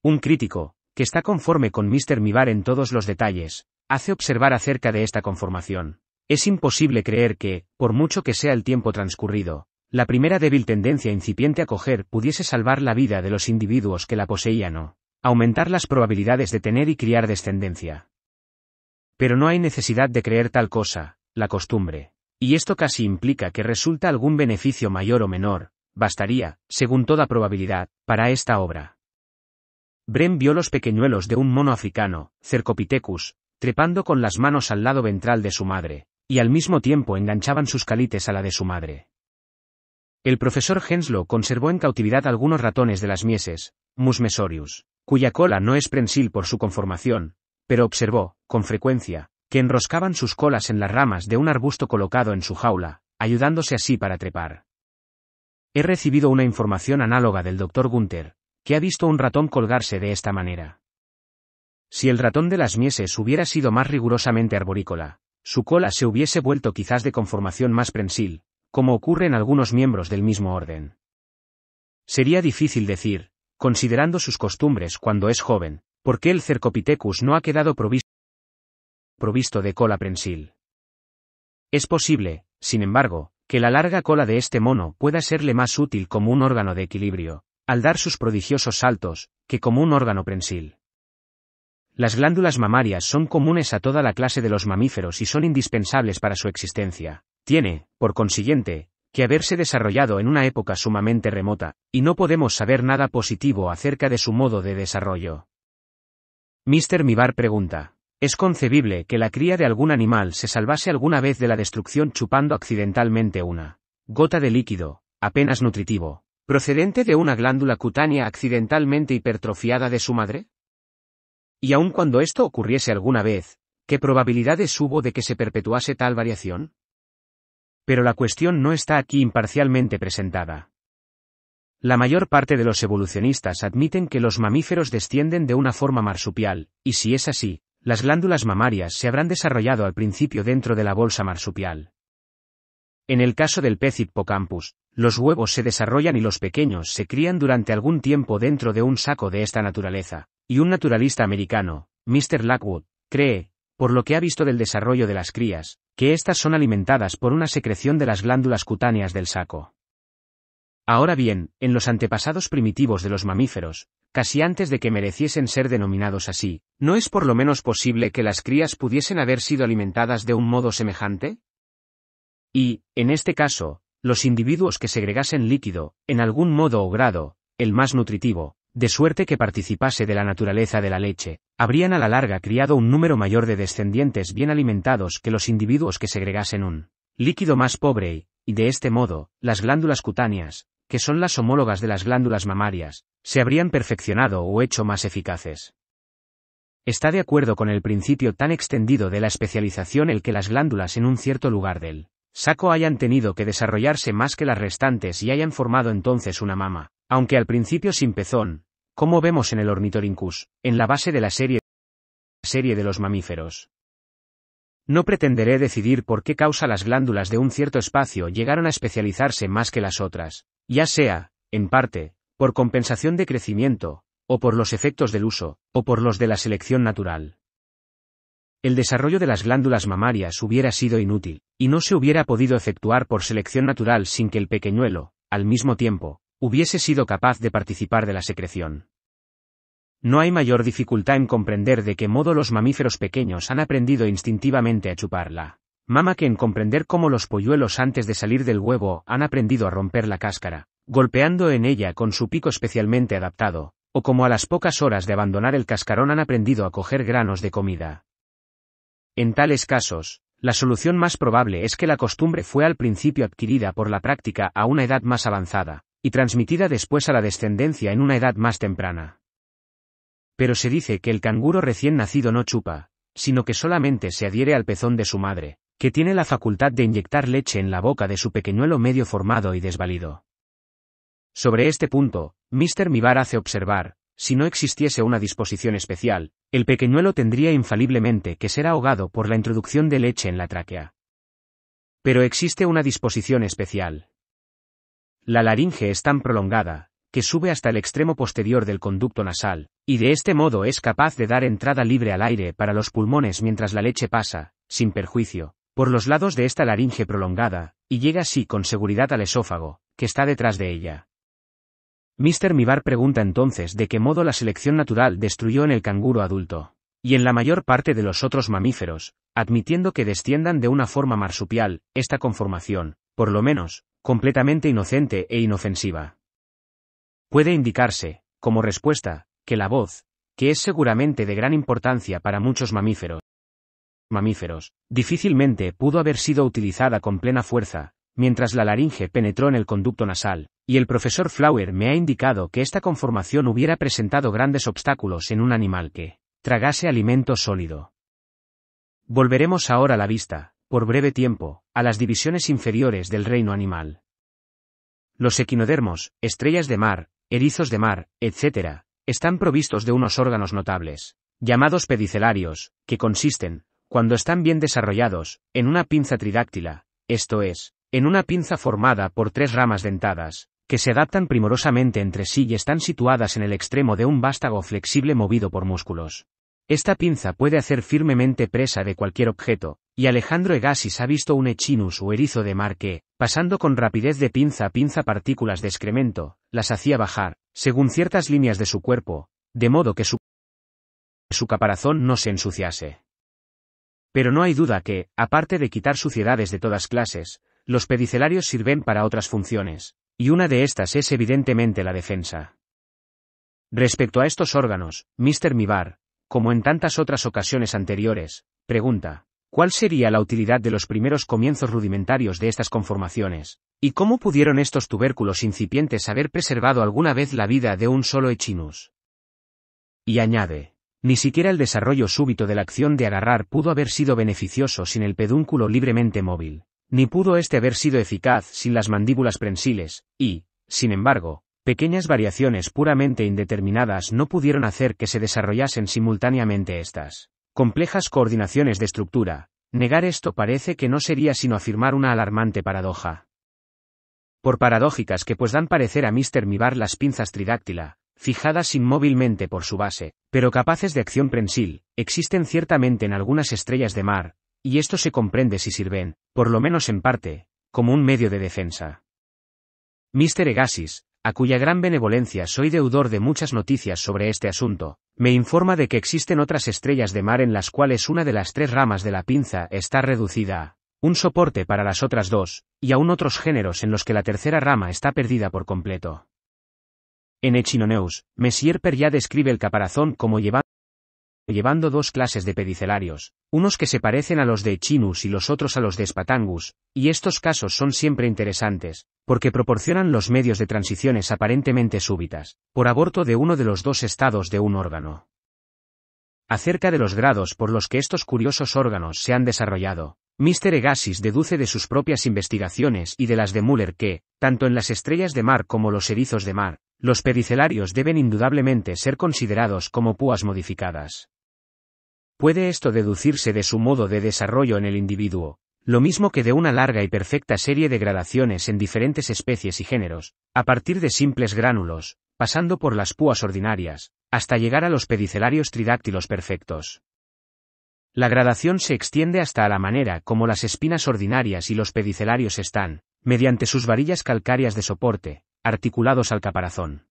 Un crítico, está conforme con Mr. Mibar en todos los detalles, hace observar acerca de esta conformación. Es imposible creer que, por mucho que sea el tiempo transcurrido, la primera débil tendencia incipiente a coger pudiese salvar la vida de los individuos que la poseían o aumentar las probabilidades de tener y criar descendencia. Pero no hay necesidad de creer tal cosa, la costumbre. Y esto casi implica que resulta algún beneficio mayor o menor, bastaría, según toda probabilidad, para esta obra. Bren vio los pequeñuelos de un mono africano, Cercopithecus, trepando con las manos al lado ventral de su madre, y al mismo tiempo enganchaban sus calites a la de su madre. El profesor Henslow conservó en cautividad algunos ratones de las mieses, Musmesorius, cuya cola no es prensil por su conformación, pero observó, con frecuencia, que enroscaban sus colas en las ramas de un arbusto colocado en su jaula, ayudándose así para trepar. He recibido una información análoga del doctor Gunther, que ha visto un ratón colgarse de esta manera. Si el ratón de las mieses hubiera sido más rigurosamente arborícola, su cola se hubiese vuelto quizás de conformación más prensil, como ocurre en algunos miembros del mismo orden. Sería difícil decir, considerando sus costumbres cuando es joven, por qué el Cercopithecus no ha quedado provisto provisto de cola prensil. Es posible, sin embargo, que la larga cola de este mono pueda serle más útil como un órgano de equilibrio, al dar sus prodigiosos saltos, que como un órgano prensil. Las glándulas mamarias son comunes a toda la clase de los mamíferos y son indispensables para su existencia. Tiene, por consiguiente, que haberse desarrollado en una época sumamente remota, y no podemos saber nada positivo acerca de su modo de desarrollo. Mr. Mibar pregunta. ¿Es concebible que la cría de algún animal se salvase alguna vez de la destrucción chupando accidentalmente una gota de líquido, apenas nutritivo, procedente de una glándula cutánea accidentalmente hipertrofiada de su madre? Y aun cuando esto ocurriese alguna vez, ¿qué probabilidades hubo de que se perpetuase tal variación? Pero la cuestión no está aquí imparcialmente presentada. La mayor parte de los evolucionistas admiten que los mamíferos descienden de una forma marsupial, y si es así, las glándulas mamarias se habrán desarrollado al principio dentro de la bolsa marsupial. En el caso del pez hippocampus, los huevos se desarrollan y los pequeños se crían durante algún tiempo dentro de un saco de esta naturaleza. Y un naturalista americano, Mr. Lackwood, cree, por lo que ha visto del desarrollo de las crías, que éstas son alimentadas por una secreción de las glándulas cutáneas del saco. Ahora bien, en los antepasados primitivos de los mamíferos, casi antes de que mereciesen ser denominados así, ¿no es por lo menos posible que las crías pudiesen haber sido alimentadas de un modo semejante? Y, en este caso, los individuos que segregasen líquido, en algún modo o grado, el más nutritivo, de suerte que participase de la naturaleza de la leche, habrían a la larga criado un número mayor de descendientes bien alimentados que los individuos que segregasen un líquido más pobre y, de este modo, las glándulas cutáneas, que son las homólogas de las glándulas mamarias, se habrían perfeccionado o hecho más eficaces. Está de acuerdo con el principio tan extendido de la especialización el que las glándulas en un cierto lugar del Saco hayan tenido que desarrollarse más que las restantes y hayan formado entonces una mama, aunque al principio sin pezón, como vemos en el ornitorincus, en la base de la serie, serie de los mamíferos. No pretenderé decidir por qué causa las glándulas de un cierto espacio llegaron a especializarse más que las otras, ya sea, en parte, por compensación de crecimiento, o por los efectos del uso, o por los de la selección natural el desarrollo de las glándulas mamarias hubiera sido inútil, y no se hubiera podido efectuar por selección natural sin que el pequeñuelo, al mismo tiempo, hubiese sido capaz de participar de la secreción. No hay mayor dificultad en comprender de qué modo los mamíferos pequeños han aprendido instintivamente a chuparla. Mama que en comprender cómo los polluelos antes de salir del huevo han aprendido a romper la cáscara, golpeando en ella con su pico especialmente adaptado, o como a las pocas horas de abandonar el cascarón han aprendido a coger granos de comida. En tales casos, la solución más probable es que la costumbre fue al principio adquirida por la práctica a una edad más avanzada, y transmitida después a la descendencia en una edad más temprana. Pero se dice que el canguro recién nacido no chupa, sino que solamente se adhiere al pezón de su madre, que tiene la facultad de inyectar leche en la boca de su pequeñuelo medio formado y desvalido. Sobre este punto, Mr. Mibar hace observar, si no existiese una disposición especial, el pequeñuelo tendría infaliblemente que ser ahogado por la introducción de leche en la tráquea. Pero existe una disposición especial. La laringe es tan prolongada, que sube hasta el extremo posterior del conducto nasal, y de este modo es capaz de dar entrada libre al aire para los pulmones mientras la leche pasa, sin perjuicio, por los lados de esta laringe prolongada, y llega así con seguridad al esófago, que está detrás de ella. Mr. Mibar pregunta entonces de qué modo la selección natural destruyó en el canguro adulto, y en la mayor parte de los otros mamíferos, admitiendo que desciendan de una forma marsupial, esta conformación, por lo menos, completamente inocente e inofensiva. Puede indicarse, como respuesta, que la voz, que es seguramente de gran importancia para muchos mamíferos, mamíferos, difícilmente pudo haber sido utilizada con plena fuerza, mientras la laringe penetró en el conducto nasal, y el profesor Flower me ha indicado que esta conformación hubiera presentado grandes obstáculos en un animal que tragase alimento sólido. Volveremos ahora a la vista, por breve tiempo, a las divisiones inferiores del reino animal. Los equinodermos, estrellas de mar, erizos de mar, etc., están provistos de unos órganos notables, llamados pedicelarios, que consisten, cuando están bien desarrollados, en una pinza tridáctila, esto es, en una pinza formada por tres ramas dentadas, que se adaptan primorosamente entre sí y están situadas en el extremo de un vástago flexible movido por músculos. Esta pinza puede hacer firmemente presa de cualquier objeto, y Alejandro Egasis ha visto un echinus o erizo de mar que, pasando con rapidez de pinza a pinza partículas de excremento, las hacía bajar, según ciertas líneas de su cuerpo, de modo que su, su caparazón no se ensuciase. Pero no hay duda que, aparte de quitar suciedades de todas clases, los pedicelarios sirven para otras funciones, y una de estas es evidentemente la defensa. Respecto a estos órganos, Mr. Mibar, como en tantas otras ocasiones anteriores, pregunta, ¿cuál sería la utilidad de los primeros comienzos rudimentarios de estas conformaciones? ¿Y cómo pudieron estos tubérculos incipientes haber preservado alguna vez la vida de un solo echinus? Y añade, ni siquiera el desarrollo súbito de la acción de agarrar pudo haber sido beneficioso sin el pedúnculo libremente móvil. Ni pudo este haber sido eficaz sin las mandíbulas prensiles, y, sin embargo, pequeñas variaciones puramente indeterminadas no pudieron hacer que se desarrollasen simultáneamente estas complejas coordinaciones de estructura. Negar esto parece que no sería sino afirmar una alarmante paradoja. Por paradójicas que pues dan parecer a Mr. Mibar las pinzas tridáctila, fijadas inmóvilmente por su base, pero capaces de acción prensil, existen ciertamente en algunas estrellas de mar, y esto se comprende si sirven, por lo menos en parte, como un medio de defensa. Mr. Egasis, a cuya gran benevolencia soy deudor de muchas noticias sobre este asunto, me informa de que existen otras estrellas de mar en las cuales una de las tres ramas de la pinza está reducida a un soporte para las otras dos, y aún otros géneros en los que la tercera rama está perdida por completo. En Echinoneus, Messier ya describe el caparazón como llevando llevando dos clases de pedicelarios, unos que se parecen a los de Echinus y los otros a los de Spatangus, y estos casos son siempre interesantes, porque proporcionan los medios de transiciones aparentemente súbitas, por aborto de uno de los dos estados de un órgano. Acerca de los grados por los que estos curiosos órganos se han desarrollado, Mr. Egasis deduce de sus propias investigaciones y de las de Müller que, tanto en las estrellas de mar como los erizos de mar, los pedicelarios deben indudablemente ser considerados como púas modificadas. Puede esto deducirse de su modo de desarrollo en el individuo, lo mismo que de una larga y perfecta serie de gradaciones en diferentes especies y géneros, a partir de simples gránulos, pasando por las púas ordinarias, hasta llegar a los pedicelarios tridáctilos perfectos. La gradación se extiende hasta a la manera como las espinas ordinarias y los pedicelarios están, mediante sus varillas calcáreas de soporte, articulados al caparazón.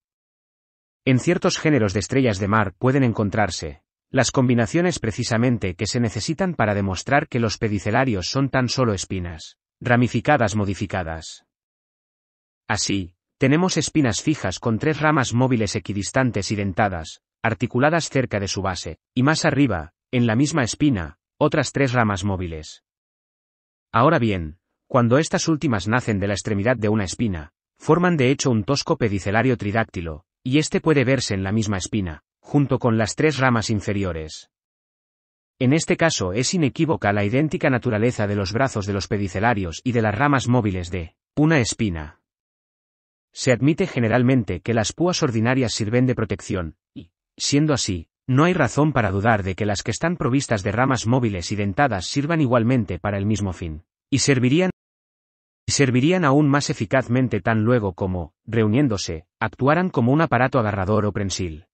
En ciertos géneros de estrellas de mar pueden encontrarse, las combinaciones precisamente que se necesitan para demostrar que los pedicelarios son tan solo espinas, ramificadas modificadas. Así, tenemos espinas fijas con tres ramas móviles equidistantes y dentadas, articuladas cerca de su base, y más arriba, en la misma espina, otras tres ramas móviles. Ahora bien, cuando estas últimas nacen de la extremidad de una espina, forman de hecho un tosco pedicelario tridáctilo, y este puede verse en la misma espina, junto con las tres ramas inferiores. En este caso es inequívoca la idéntica naturaleza de los brazos de los pedicelarios y de las ramas móviles de una espina. Se admite generalmente que las púas ordinarias sirven de protección, y, siendo así, no hay razón para dudar de que las que están provistas de ramas móviles y dentadas sirvan igualmente para el mismo fin, y servirían, servirían aún más eficazmente tan luego como, reuniéndose, actuaran como un aparato agarrador o prensil.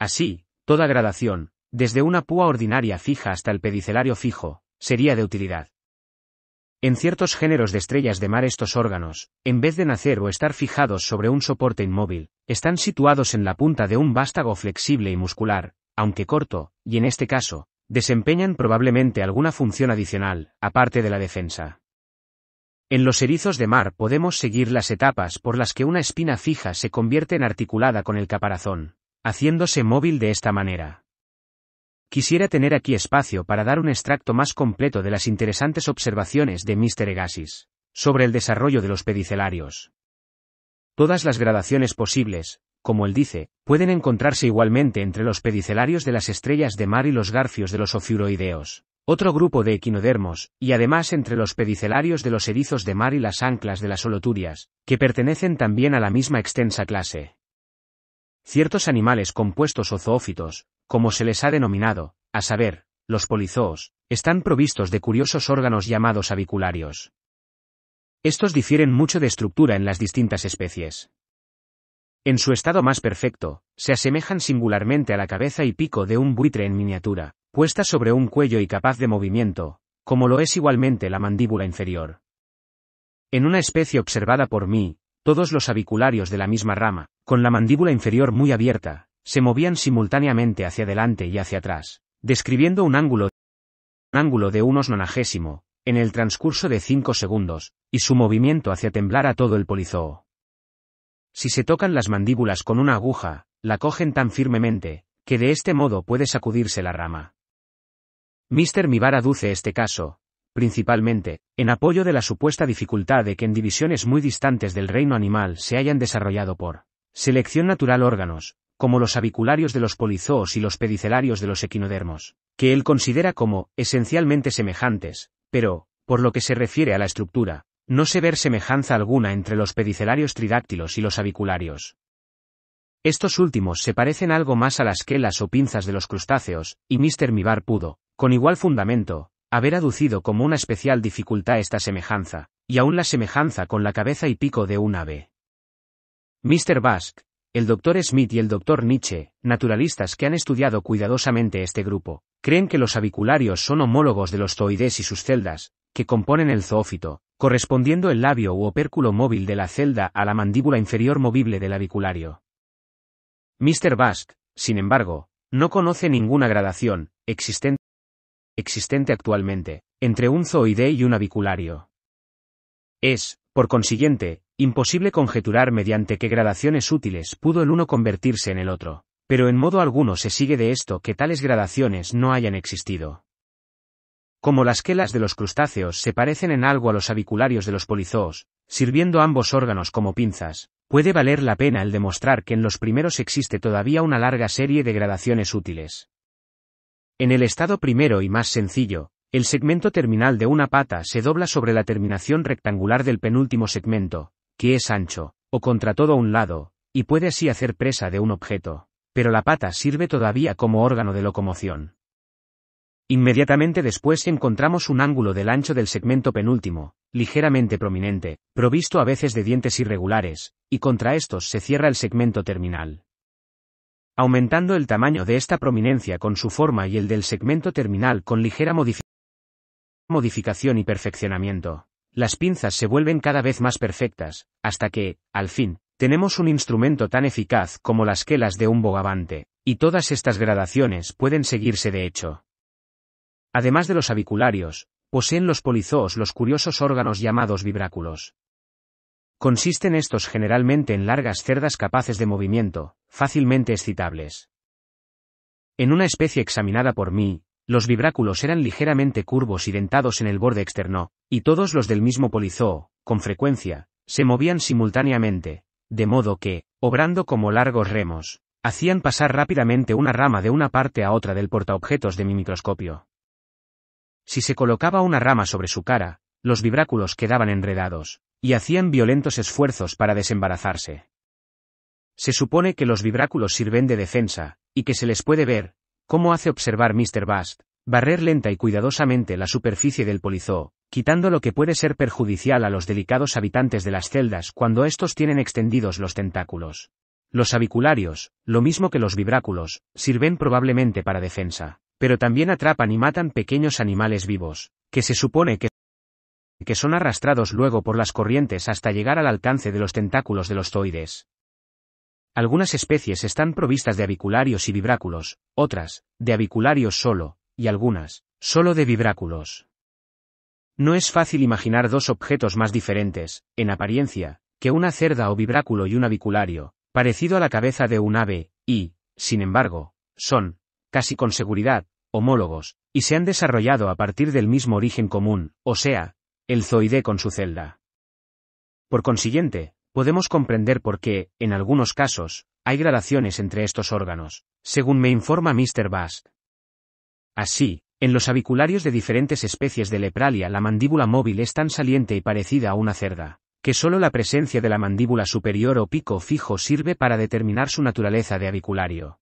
Así, toda gradación, desde una púa ordinaria fija hasta el pedicelario fijo, sería de utilidad. En ciertos géneros de estrellas de mar estos órganos, en vez de nacer o estar fijados sobre un soporte inmóvil, están situados en la punta de un vástago flexible y muscular, aunque corto, y en este caso, desempeñan probablemente alguna función adicional, aparte de la defensa. En los erizos de mar podemos seguir las etapas por las que una espina fija se convierte en articulada con el caparazón haciéndose móvil de esta manera. Quisiera tener aquí espacio para dar un extracto más completo de las interesantes observaciones de Mr. Egasis sobre el desarrollo de los pedicelarios. Todas las gradaciones posibles, como él dice, pueden encontrarse igualmente entre los pedicelarios de las estrellas de mar y los garfios de los ofiuroideos, otro grupo de equinodermos, y además entre los pedicelarios de los erizos de mar y las anclas de las oloturias, que pertenecen también a la misma extensa clase. Ciertos animales compuestos o zoófitos, como se les ha denominado, a saber, los polizoos, están provistos de curiosos órganos llamados avicularios. Estos difieren mucho de estructura en las distintas especies. En su estado más perfecto, se asemejan singularmente a la cabeza y pico de un buitre en miniatura, puesta sobre un cuello y capaz de movimiento, como lo es igualmente la mandíbula inferior. En una especie observada por mí, todos los avicularios de la misma rama, con la mandíbula inferior muy abierta, se movían simultáneamente hacia adelante y hacia atrás, describiendo un ángulo, de unos nonagésimo, en el transcurso de cinco segundos, y su movimiento hacia temblar a todo el polizoo. Si se tocan las mandíbulas con una aguja, la cogen tan firmemente, que de este modo puede sacudirse la rama. Mr. Mibar aduce este caso, principalmente, en apoyo de la supuesta dificultad de que en divisiones muy distantes del reino animal se hayan desarrollado por selección natural órganos, como los avicularios de los polizoos y los pedicelarios de los equinodermos, que él considera como esencialmente semejantes, pero, por lo que se refiere a la estructura, no se ver semejanza alguna entre los pedicelarios tridáctilos y los avicularios. Estos últimos se parecen algo más a las quelas o pinzas de los crustáceos, y Mr. Mibar pudo, con igual fundamento, haber aducido como una especial dificultad esta semejanza, y aún la semejanza con la cabeza y pico de un ave. Mr. Bask, el Dr. Smith y el Dr. Nietzsche, naturalistas que han estudiado cuidadosamente este grupo, creen que los avicularios son homólogos de los zoides y sus celdas, que componen el zoófito, correspondiendo el labio u opérculo móvil de la celda a la mandíbula inferior movible del aviculario. Mr. Bask, sin embargo, no conoce ninguna gradación existente existente actualmente, entre un zoide y un aviculario. Es, por consiguiente, imposible conjeturar mediante qué gradaciones útiles pudo el uno convertirse en el otro, pero en modo alguno se sigue de esto que tales gradaciones no hayan existido. Como las quelas de los crustáceos se parecen en algo a los avicularios de los polizoos, sirviendo ambos órganos como pinzas, puede valer la pena el demostrar que en los primeros existe todavía una larga serie de gradaciones útiles. En el estado primero y más sencillo, el segmento terminal de una pata se dobla sobre la terminación rectangular del penúltimo segmento, que es ancho, o contra todo un lado, y puede así hacer presa de un objeto. Pero la pata sirve todavía como órgano de locomoción. Inmediatamente después encontramos un ángulo del ancho del segmento penúltimo, ligeramente prominente, provisto a veces de dientes irregulares, y contra estos se cierra el segmento terminal aumentando el tamaño de esta prominencia con su forma y el del segmento terminal con ligera modificación y perfeccionamiento. Las pinzas se vuelven cada vez más perfectas, hasta que, al fin, tenemos un instrumento tan eficaz como las quelas de un bogavante, y todas estas gradaciones pueden seguirse de hecho. Además de los avicularios, poseen los polizoos los curiosos órganos llamados vibráculos. Consisten estos generalmente en largas cerdas capaces de movimiento, fácilmente excitables. En una especie examinada por mí, los vibráculos eran ligeramente curvos y dentados en el borde externo, y todos los del mismo polizó, con frecuencia, se movían simultáneamente, de modo que, obrando como largos remos, hacían pasar rápidamente una rama de una parte a otra del portaobjetos de mi microscopio. Si se colocaba una rama sobre su cara, los vibráculos quedaban enredados, y hacían violentos esfuerzos para desembarazarse. Se supone que los vibráculos sirven de defensa, y que se les puede ver, como hace observar Mr. Bast, barrer lenta y cuidadosamente la superficie del polizó, quitando lo que puede ser perjudicial a los delicados habitantes de las celdas cuando estos tienen extendidos los tentáculos. Los avicularios, lo mismo que los vibráculos, sirven probablemente para defensa, pero también atrapan y matan pequeños animales vivos, que se supone que que son arrastrados luego por las corrientes hasta llegar al alcance de los tentáculos de los zoides. Algunas especies están provistas de avicularios y vibráculos, otras, de avicularios solo, y algunas, solo de vibráculos. No es fácil imaginar dos objetos más diferentes, en apariencia, que una cerda o vibráculo y un aviculario, parecido a la cabeza de un ave, y, sin embargo, son, casi con seguridad, homólogos, y se han desarrollado a partir del mismo origen común, o sea, el zoide con su celda. Por consiguiente, podemos comprender por qué, en algunos casos, hay gradaciones entre estos órganos, según me informa Mr. Bast. Así, en los avicularios de diferentes especies de lepralia la mandíbula móvil es tan saliente y parecida a una cerda, que solo la presencia de la mandíbula superior o pico fijo sirve para determinar su naturaleza de aviculario.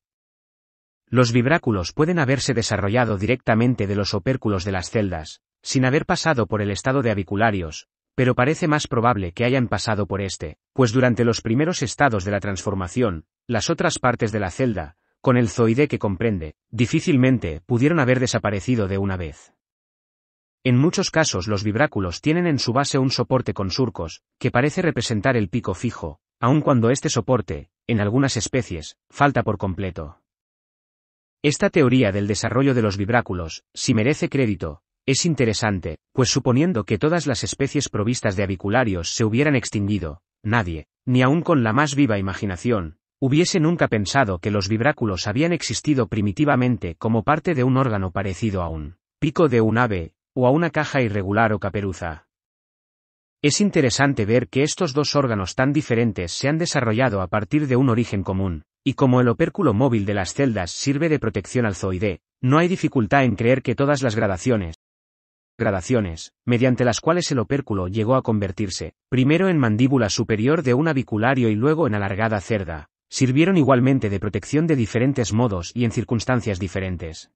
Los vibráculos pueden haberse desarrollado directamente de los opérculos de las celdas, sin haber pasado por el estado de avicularios, pero parece más probable que hayan pasado por este, pues durante los primeros estados de la transformación, las otras partes de la celda, con el zoide que comprende, difícilmente pudieron haber desaparecido de una vez. En muchos casos los vibráculos tienen en su base un soporte con surcos, que parece representar el pico fijo, aun cuando este soporte, en algunas especies, falta por completo. Esta teoría del desarrollo de los vibráculos, si merece crédito, es interesante, pues suponiendo que todas las especies provistas de avicularios se hubieran extinguido, nadie, ni aun con la más viva imaginación, hubiese nunca pensado que los vibráculos habían existido primitivamente como parte de un órgano parecido a un pico de un ave, o a una caja irregular o caperuza. Es interesante ver que estos dos órganos tan diferentes se han desarrollado a partir de un origen común, y como el opérculo móvil de las celdas sirve de protección al zoide, no hay dificultad en creer que todas las gradaciones, gradaciones, mediante las cuales el opérculo llegó a convertirse, primero en mandíbula superior de un aviculario y luego en alargada cerda, sirvieron igualmente de protección de diferentes modos y en circunstancias diferentes.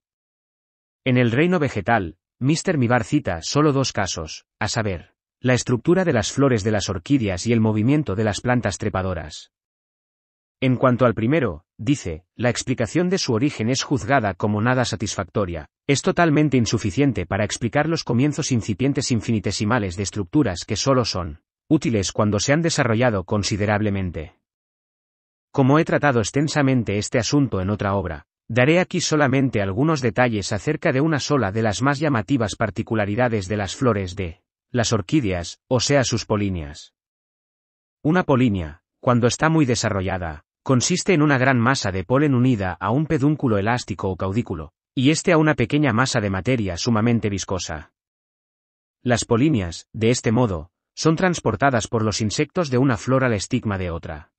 En el reino vegetal, Mr. Mibar cita solo dos casos, a saber, la estructura de las flores de las orquídeas y el movimiento de las plantas trepadoras. En cuanto al primero, dice, la explicación de su origen es juzgada como nada satisfactoria, es totalmente insuficiente para explicar los comienzos incipientes infinitesimales de estructuras que solo son útiles cuando se han desarrollado considerablemente. Como he tratado extensamente este asunto en otra obra, daré aquí solamente algunos detalles acerca de una sola de las más llamativas particularidades de las flores de las orquídeas, o sea sus polinias. Una polinia, cuando está muy desarrollada, Consiste en una gran masa de polen unida a un pedúnculo elástico o caudículo, y este a una pequeña masa de materia sumamente viscosa. Las polinias, de este modo, son transportadas por los insectos de una flor al estigma de otra.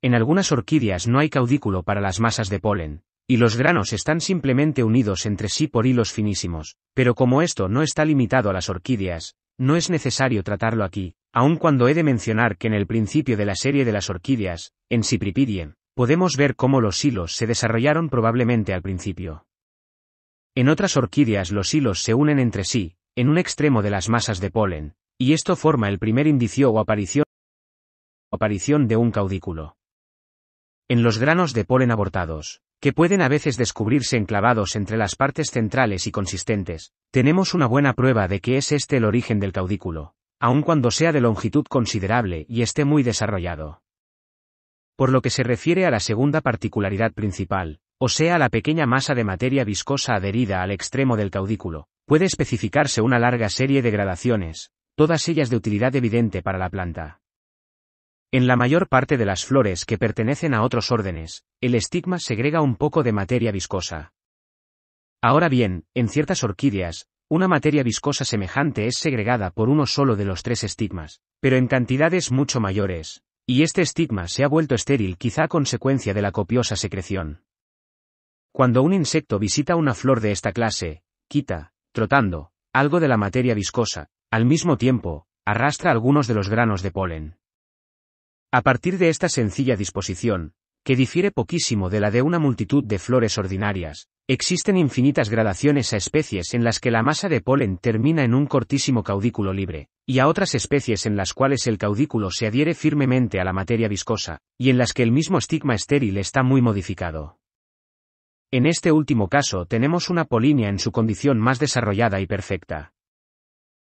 En algunas orquídeas no hay caudículo para las masas de polen, y los granos están simplemente unidos entre sí por hilos finísimos, pero como esto no está limitado a las orquídeas, no es necesario tratarlo aquí, Aun cuando he de mencionar que en el principio de la serie de las orquídeas, en Cypripidien, podemos ver cómo los hilos se desarrollaron probablemente al principio. En otras orquídeas los hilos se unen entre sí, en un extremo de las masas de polen, y esto forma el primer indicio o aparición, aparición de un caudículo. En los granos de polen abortados, que pueden a veces descubrirse enclavados entre las partes centrales y consistentes, tenemos una buena prueba de que es este el origen del caudículo aun cuando sea de longitud considerable y esté muy desarrollado. Por lo que se refiere a la segunda particularidad principal, o sea la pequeña masa de materia viscosa adherida al extremo del caudículo, puede especificarse una larga serie de gradaciones, todas ellas de utilidad evidente para la planta. En la mayor parte de las flores que pertenecen a otros órdenes, el estigma segrega un poco de materia viscosa. Ahora bien, en ciertas orquídeas, una materia viscosa semejante es segregada por uno solo de los tres estigmas, pero en cantidades mucho mayores, y este estigma se ha vuelto estéril quizá a consecuencia de la copiosa secreción. Cuando un insecto visita una flor de esta clase, quita, trotando, algo de la materia viscosa, al mismo tiempo, arrastra algunos de los granos de polen. A partir de esta sencilla disposición, que difiere poquísimo de la de una multitud de flores ordinarias, Existen infinitas gradaciones a especies en las que la masa de polen termina en un cortísimo caudículo libre, y a otras especies en las cuales el caudículo se adhiere firmemente a la materia viscosa, y en las que el mismo estigma estéril está muy modificado. En este último caso tenemos una polinia en su condición más desarrollada y perfecta.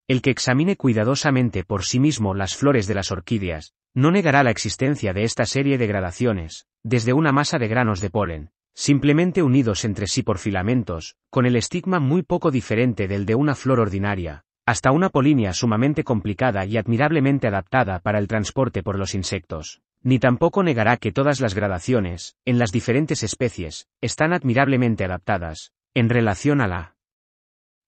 El que examine cuidadosamente por sí mismo las flores de las orquídeas, no negará la existencia de esta serie de gradaciones, desde una masa de granos de polen, simplemente unidos entre sí por filamentos, con el estigma muy poco diferente del de una flor ordinaria, hasta una polinia sumamente complicada y admirablemente adaptada para el transporte por los insectos. Ni tampoco negará que todas las gradaciones, en las diferentes especies, están admirablemente adaptadas, en relación a la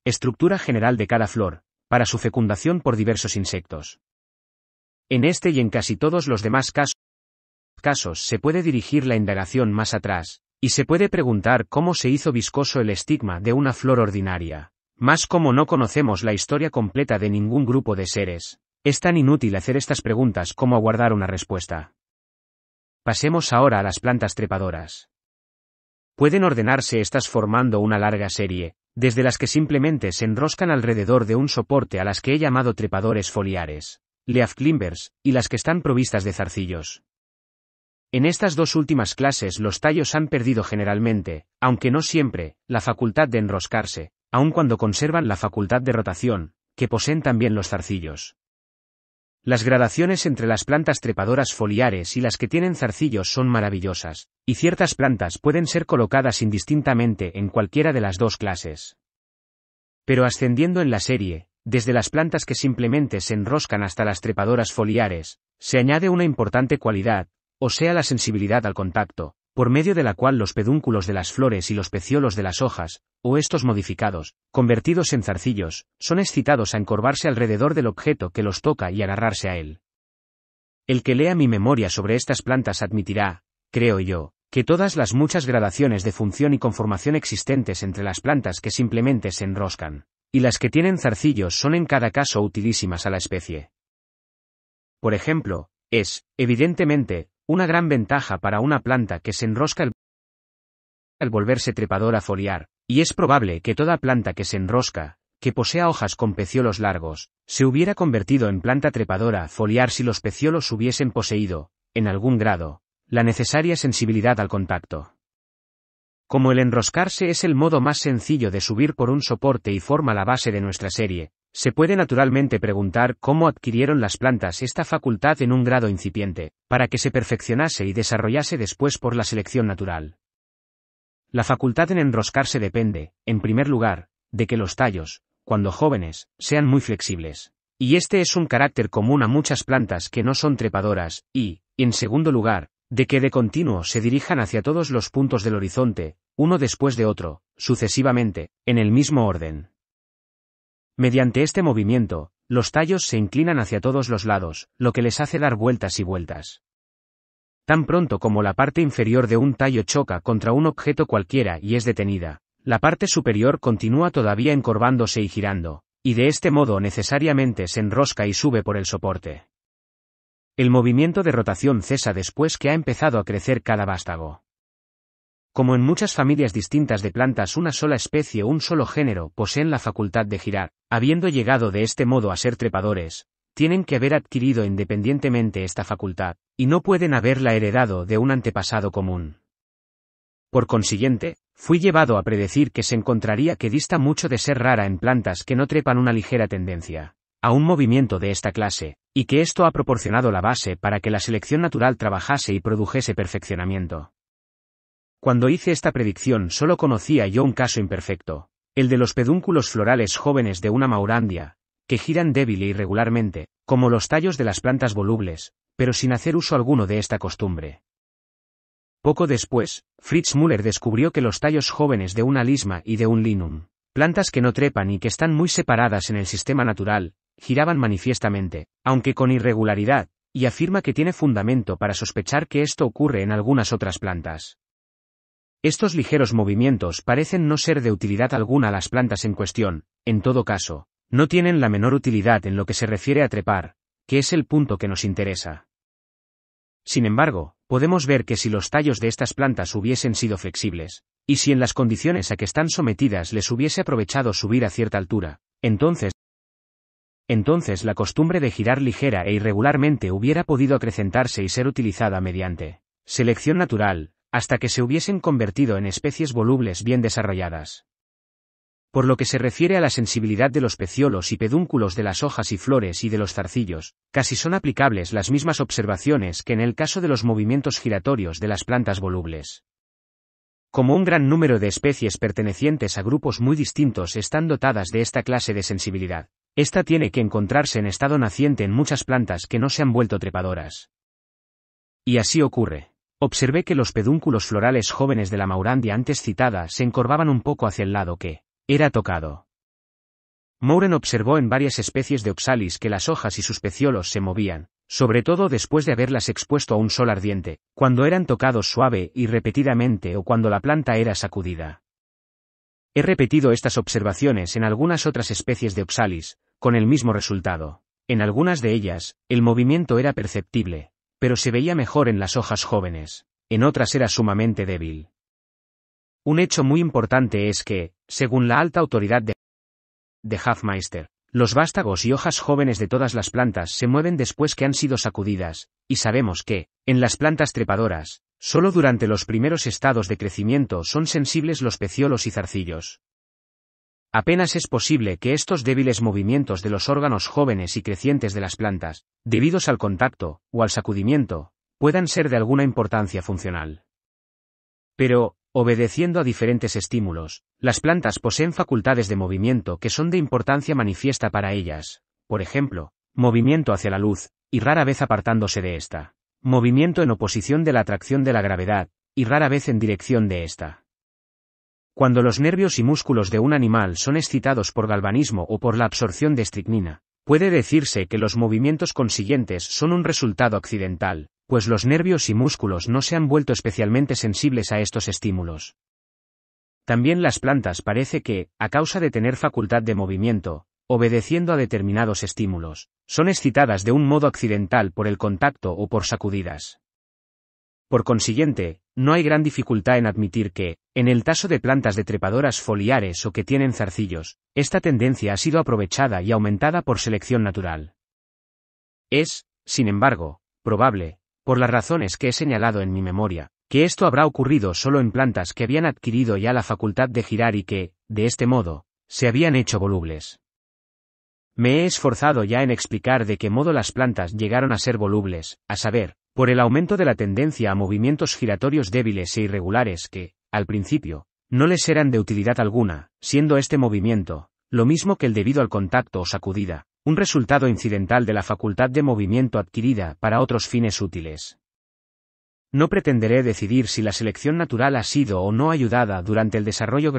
estructura general de cada flor, para su fecundación por diversos insectos. En este y en casi todos los demás casos, se puede dirigir la indagación más atrás, y se puede preguntar cómo se hizo viscoso el estigma de una flor ordinaria. Más como no conocemos la historia completa de ningún grupo de seres, es tan inútil hacer estas preguntas como aguardar una respuesta. Pasemos ahora a las plantas trepadoras. Pueden ordenarse estas formando una larga serie, desde las que simplemente se enroscan alrededor de un soporte a las que he llamado trepadores foliares, leaf climbers, y las que están provistas de zarcillos. En estas dos últimas clases los tallos han perdido generalmente, aunque no siempre, la facultad de enroscarse, aun cuando conservan la facultad de rotación, que poseen también los zarcillos. Las gradaciones entre las plantas trepadoras foliares y las que tienen zarcillos son maravillosas, y ciertas plantas pueden ser colocadas indistintamente en cualquiera de las dos clases. Pero ascendiendo en la serie, desde las plantas que simplemente se enroscan hasta las trepadoras foliares, se añade una importante cualidad, o sea la sensibilidad al contacto, por medio de la cual los pedúnculos de las flores y los peciolos de las hojas, o estos modificados, convertidos en zarcillos, son excitados a encorvarse alrededor del objeto que los toca y agarrarse a él. El que lea mi memoria sobre estas plantas admitirá, creo yo, que todas las muchas gradaciones de función y conformación existentes entre las plantas que simplemente se enroscan, y las que tienen zarcillos son en cada caso utilísimas a la especie. Por ejemplo, es, evidentemente, una gran ventaja para una planta que se enrosca al volverse trepadora foliar, y es probable que toda planta que se enrosca, que posea hojas con peciolos largos, se hubiera convertido en planta trepadora foliar si los peciolos hubiesen poseído, en algún grado, la necesaria sensibilidad al contacto. Como el enroscarse es el modo más sencillo de subir por un soporte y forma la base de nuestra serie, se puede naturalmente preguntar cómo adquirieron las plantas esta facultad en un grado incipiente, para que se perfeccionase y desarrollase después por la selección natural. La facultad en enroscarse depende, en primer lugar, de que los tallos, cuando jóvenes, sean muy flexibles. Y este es un carácter común a muchas plantas que no son trepadoras, y, en segundo lugar, de que de continuo se dirijan hacia todos los puntos del horizonte, uno después de otro, sucesivamente, en el mismo orden. Mediante este movimiento, los tallos se inclinan hacia todos los lados, lo que les hace dar vueltas y vueltas. Tan pronto como la parte inferior de un tallo choca contra un objeto cualquiera y es detenida, la parte superior continúa todavía encorvándose y girando, y de este modo necesariamente se enrosca y sube por el soporte. El movimiento de rotación cesa después que ha empezado a crecer cada vástago. Como en muchas familias distintas de plantas una sola especie o un solo género poseen la facultad de girar, habiendo llegado de este modo a ser trepadores, tienen que haber adquirido independientemente esta facultad, y no pueden haberla heredado de un antepasado común. Por consiguiente, fui llevado a predecir que se encontraría que dista mucho de ser rara en plantas que no trepan una ligera tendencia a un movimiento de esta clase, y que esto ha proporcionado la base para que la selección natural trabajase y produjese perfeccionamiento. Cuando hice esta predicción solo conocía yo un caso imperfecto, el de los pedúnculos florales jóvenes de una maurandia, que giran débil e irregularmente, como los tallos de las plantas volubles, pero sin hacer uso alguno de esta costumbre. Poco después, Fritz Müller descubrió que los tallos jóvenes de una lisma y de un linum, plantas que no trepan y que están muy separadas en el sistema natural, giraban manifiestamente, aunque con irregularidad, y afirma que tiene fundamento para sospechar que esto ocurre en algunas otras plantas. Estos ligeros movimientos parecen no ser de utilidad alguna a las plantas en cuestión, en todo caso, no tienen la menor utilidad en lo que se refiere a trepar, que es el punto que nos interesa. Sin embargo, podemos ver que si los tallos de estas plantas hubiesen sido flexibles, y si en las condiciones a que están sometidas les hubiese aprovechado subir a cierta altura, entonces entonces la costumbre de girar ligera e irregularmente hubiera podido acrecentarse y ser utilizada mediante selección natural, hasta que se hubiesen convertido en especies volubles bien desarrolladas. Por lo que se refiere a la sensibilidad de los peciolos y pedúnculos de las hojas y flores y de los zarcillos, casi son aplicables las mismas observaciones que en el caso de los movimientos giratorios de las plantas volubles. Como un gran número de especies pertenecientes a grupos muy distintos están dotadas de esta clase de sensibilidad, esta tiene que encontrarse en estado naciente en muchas plantas que no se han vuelto trepadoras. Y así ocurre. Observé que los pedúnculos florales jóvenes de la maurandia antes citada se encorvaban un poco hacia el lado que era tocado. Mouren observó en varias especies de oxalis que las hojas y sus peciolos se movían, sobre todo después de haberlas expuesto a un sol ardiente, cuando eran tocados suave y repetidamente o cuando la planta era sacudida. He repetido estas observaciones en algunas otras especies de oxalis, con el mismo resultado. En algunas de ellas, el movimiento era perceptible, pero se veía mejor en las hojas jóvenes, en otras era sumamente débil. Un hecho muy importante es que, según la alta autoridad de, de los vástagos y hojas jóvenes de todas las plantas se mueven después que han sido sacudidas, y sabemos que, en las plantas trepadoras, solo durante los primeros estados de crecimiento son sensibles los peciolos y zarcillos. Apenas es posible que estos débiles movimientos de los órganos jóvenes y crecientes de las plantas, debidos al contacto, o al sacudimiento, puedan ser de alguna importancia funcional. Pero, obedeciendo a diferentes estímulos, las plantas poseen facultades de movimiento que son de importancia manifiesta para ellas, por ejemplo, movimiento hacia la luz, y rara vez apartándose de ésta, movimiento en oposición de la atracción de la gravedad, y rara vez en dirección de ésta. Cuando los nervios y músculos de un animal son excitados por galvanismo o por la absorción de estricnina, puede decirse que los movimientos consiguientes son un resultado accidental, pues los nervios y músculos no se han vuelto especialmente sensibles a estos estímulos. También las plantas parece que, a causa de tener facultad de movimiento, obedeciendo a determinados estímulos, son excitadas de un modo accidental por el contacto o por sacudidas. Por consiguiente, no hay gran dificultad en admitir que, en el caso de plantas de trepadoras foliares o que tienen zarcillos, esta tendencia ha sido aprovechada y aumentada por selección natural. Es, sin embargo, probable, por las razones que he señalado en mi memoria, que esto habrá ocurrido solo en plantas que habían adquirido ya la facultad de girar y que, de este modo, se habían hecho volubles. Me he esforzado ya en explicar de qué modo las plantas llegaron a ser volubles, a saber, por el aumento de la tendencia a movimientos giratorios débiles e irregulares que, al principio, no les eran de utilidad alguna, siendo este movimiento, lo mismo que el debido al contacto o sacudida, un resultado incidental de la facultad de movimiento adquirida para otros fines útiles. No pretenderé decidir si la selección natural ha sido o no ayudada durante el desarrollo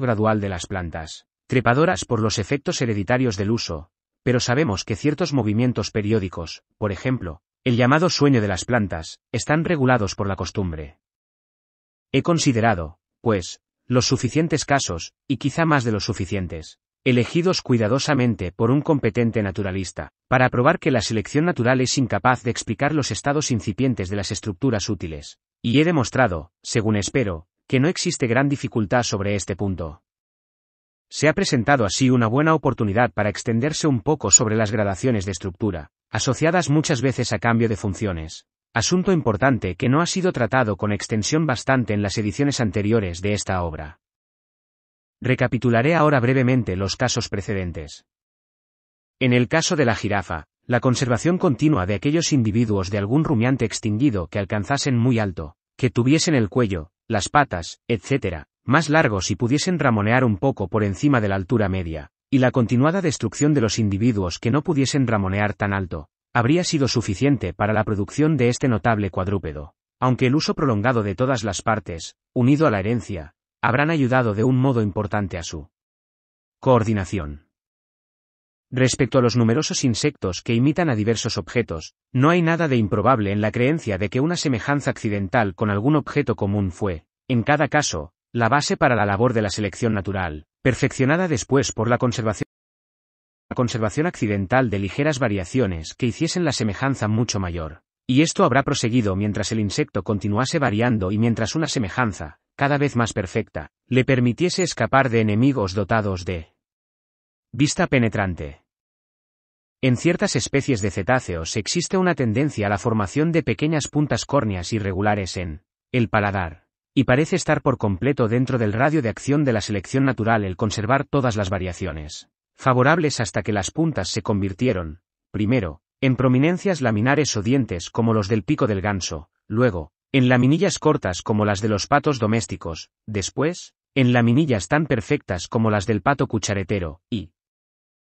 gradual de las plantas, trepadoras por los efectos hereditarios del uso, pero sabemos que ciertos movimientos periódicos, por ejemplo, el llamado sueño de las plantas, están regulados por la costumbre. He considerado, pues, los suficientes casos, y quizá más de los suficientes, elegidos cuidadosamente por un competente naturalista, para probar que la selección natural es incapaz de explicar los estados incipientes de las estructuras útiles. Y he demostrado, según espero, que no existe gran dificultad sobre este punto. Se ha presentado así una buena oportunidad para extenderse un poco sobre las gradaciones de estructura, asociadas muchas veces a cambio de funciones. Asunto importante que no ha sido tratado con extensión bastante en las ediciones anteriores de esta obra. Recapitularé ahora brevemente los casos precedentes. En el caso de la jirafa, la conservación continua de aquellos individuos de algún rumiante extinguido que alcanzasen muy alto, que tuviesen el cuello, las patas, etc., más largos y pudiesen ramonear un poco por encima de la altura media, y la continuada destrucción de los individuos que no pudiesen ramonear tan alto, habría sido suficiente para la producción de este notable cuadrúpedo, aunque el uso prolongado de todas las partes, unido a la herencia, habrán ayudado de un modo importante a su coordinación. Respecto a los numerosos insectos que imitan a diversos objetos, no hay nada de improbable en la creencia de que una semejanza accidental con algún objeto común fue, en cada caso, la base para la labor de la selección natural, perfeccionada después por la conservación accidental de ligeras variaciones que hiciesen la semejanza mucho mayor. Y esto habrá proseguido mientras el insecto continuase variando y mientras una semejanza, cada vez más perfecta, le permitiese escapar de enemigos dotados de vista penetrante. En ciertas especies de cetáceos existe una tendencia a la formación de pequeñas puntas córneas irregulares en el paladar y parece estar por completo dentro del radio de acción de la selección natural el conservar todas las variaciones, favorables hasta que las puntas se convirtieron, primero, en prominencias laminares o dientes como los del pico del ganso, luego, en laminillas cortas como las de los patos domésticos, después, en laminillas tan perfectas como las del pato cucharetero, y,